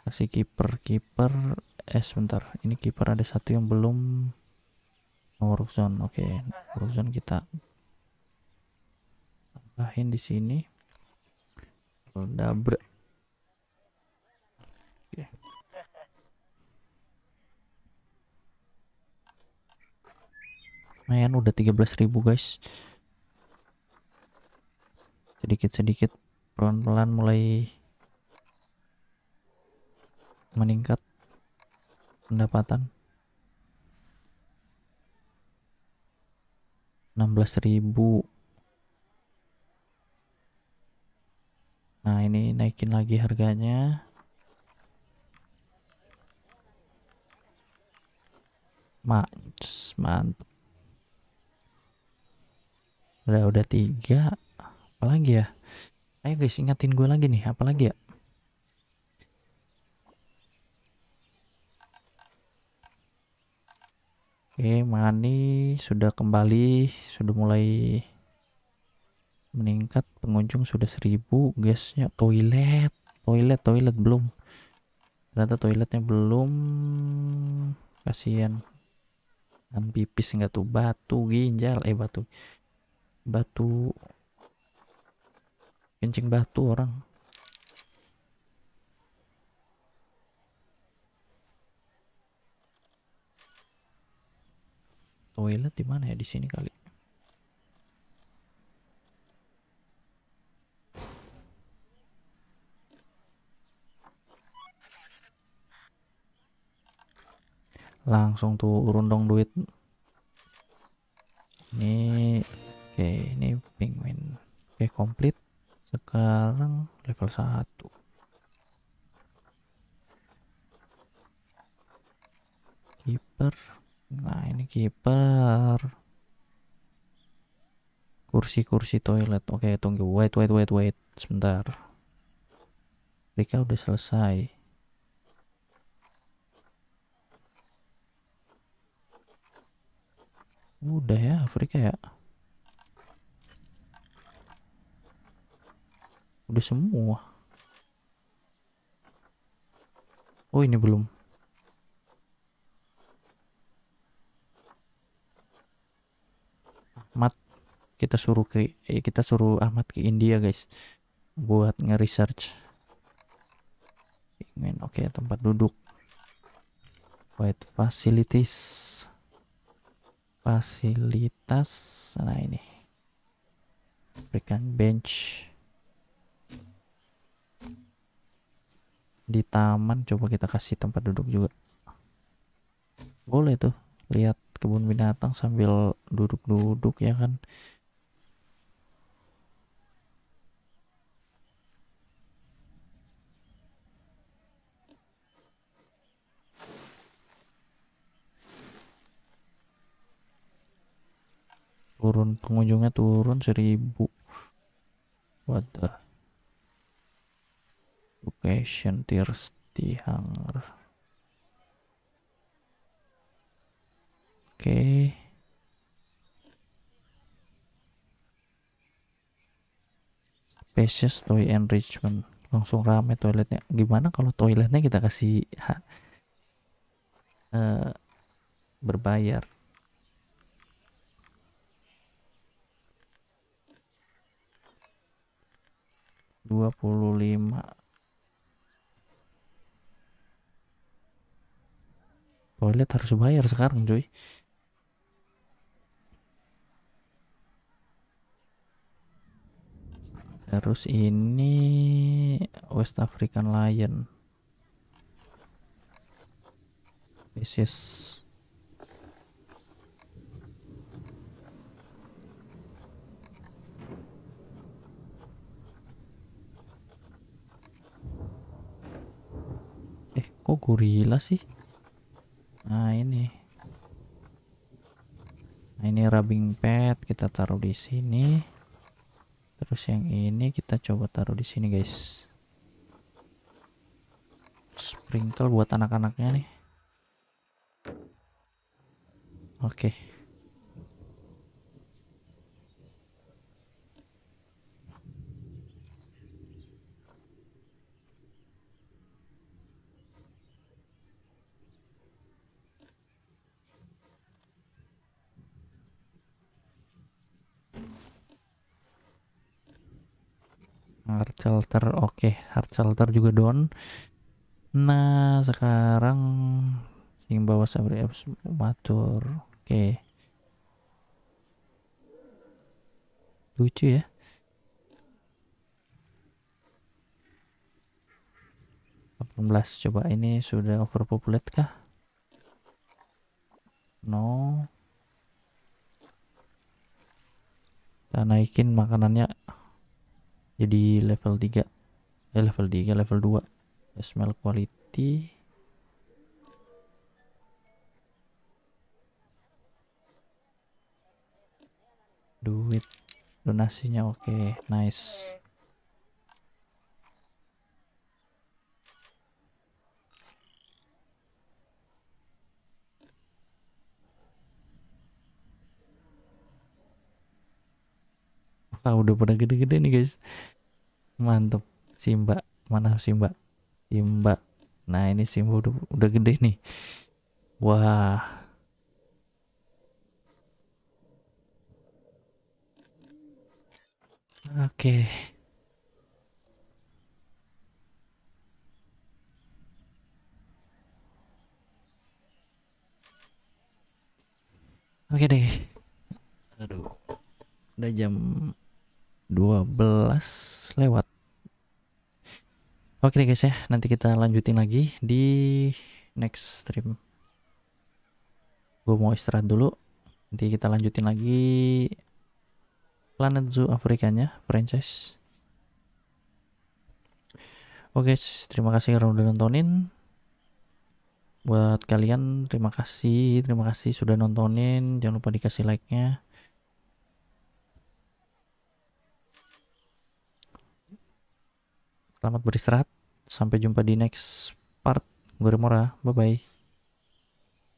A: kasih kiper kiper eh sebentar ini kiper ada satu yang belum oh, Rukson oke okay. Rukson kita tambahin di sini Nabrak. Okay. udah 13.000 guys. Sedikit-sedikit pelan-pelan mulai meningkat pendapatan. 16.000 Nah, ini naikin lagi harganya. Mantap, mantap. Udah, udah tiga. Apalagi ya? Ayo guys, ingatin gue lagi nih. Apalagi ya? Oke, money sudah kembali, sudah mulai meningkat pengunjung sudah seribu guysnya toilet toilet toilet belum ternyata toiletnya belum kasihan dan pipis enggak tuh batu ginjal eh batu batu kencing batu orang toilet di mana ya di sini kali langsung tuh urun dong duit ini oke okay, ini penguin oke okay, komplit sekarang level 1 Keeper. nah ini keeper. kursi-kursi toilet oke okay, tunggu wait wait wait wait sebentar mereka udah selesai udah ya Afrika ya udah semua oh ini belum Ahmad kita suruh ke eh, kita suruh Ahmad ke India guys buat nge-research ingin oke okay, tempat duduk white facilities fasilitas nah ini berikan bench di taman coba kita kasih tempat duduk juga boleh tuh lihat kebun binatang sambil duduk-duduk ya kan turun pengunjungnya turun seribu what the location tears di oke okay. spacious toy enrichment langsung rame toiletnya gimana kalau toiletnya kita kasih ha, uh, berbayar 25 toilet harus bayar sekarang cuy terus ini West African Lion this is kok gorila sih nah ini nah ini rubbing pad kita taruh di sini terus yang ini kita coba taruh di sini guys sprinkle buat anak-anaknya nih oke okay. hard shelter oke okay. hard shelter juga down nah sekarang yang bawah sabri apps matur oke okay. lucu ya belas coba ini sudah overpopulate kah no kita naikin makanannya jadi level 3 eh level 3 level 2 smell quality duit donasinya oke okay. nice Wah udah pada gede-gede nih guys. Mantep. Simba. Mana Simba? Simba. Nah ini Simba udah, udah gede nih. Wah. Oke. Okay. Oke okay deh. Aduh. Udah jam 12 lewat. Oke deh guys ya, nanti kita lanjutin lagi di next stream. Gue mau istirahat dulu. Nanti kita lanjutin lagi Planet Zoo Afrikanya, franchise. Oke guys, terima kasih karena udah nontonin. Buat kalian, terima kasih. Terima kasih sudah nontonin. Jangan lupa dikasih like-nya. Selamat beristirahat. Sampai jumpa di next part. Gue Remora. Bye-bye.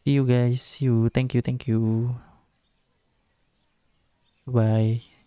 A: See you guys. See you. Thank you. Thank you. Bye.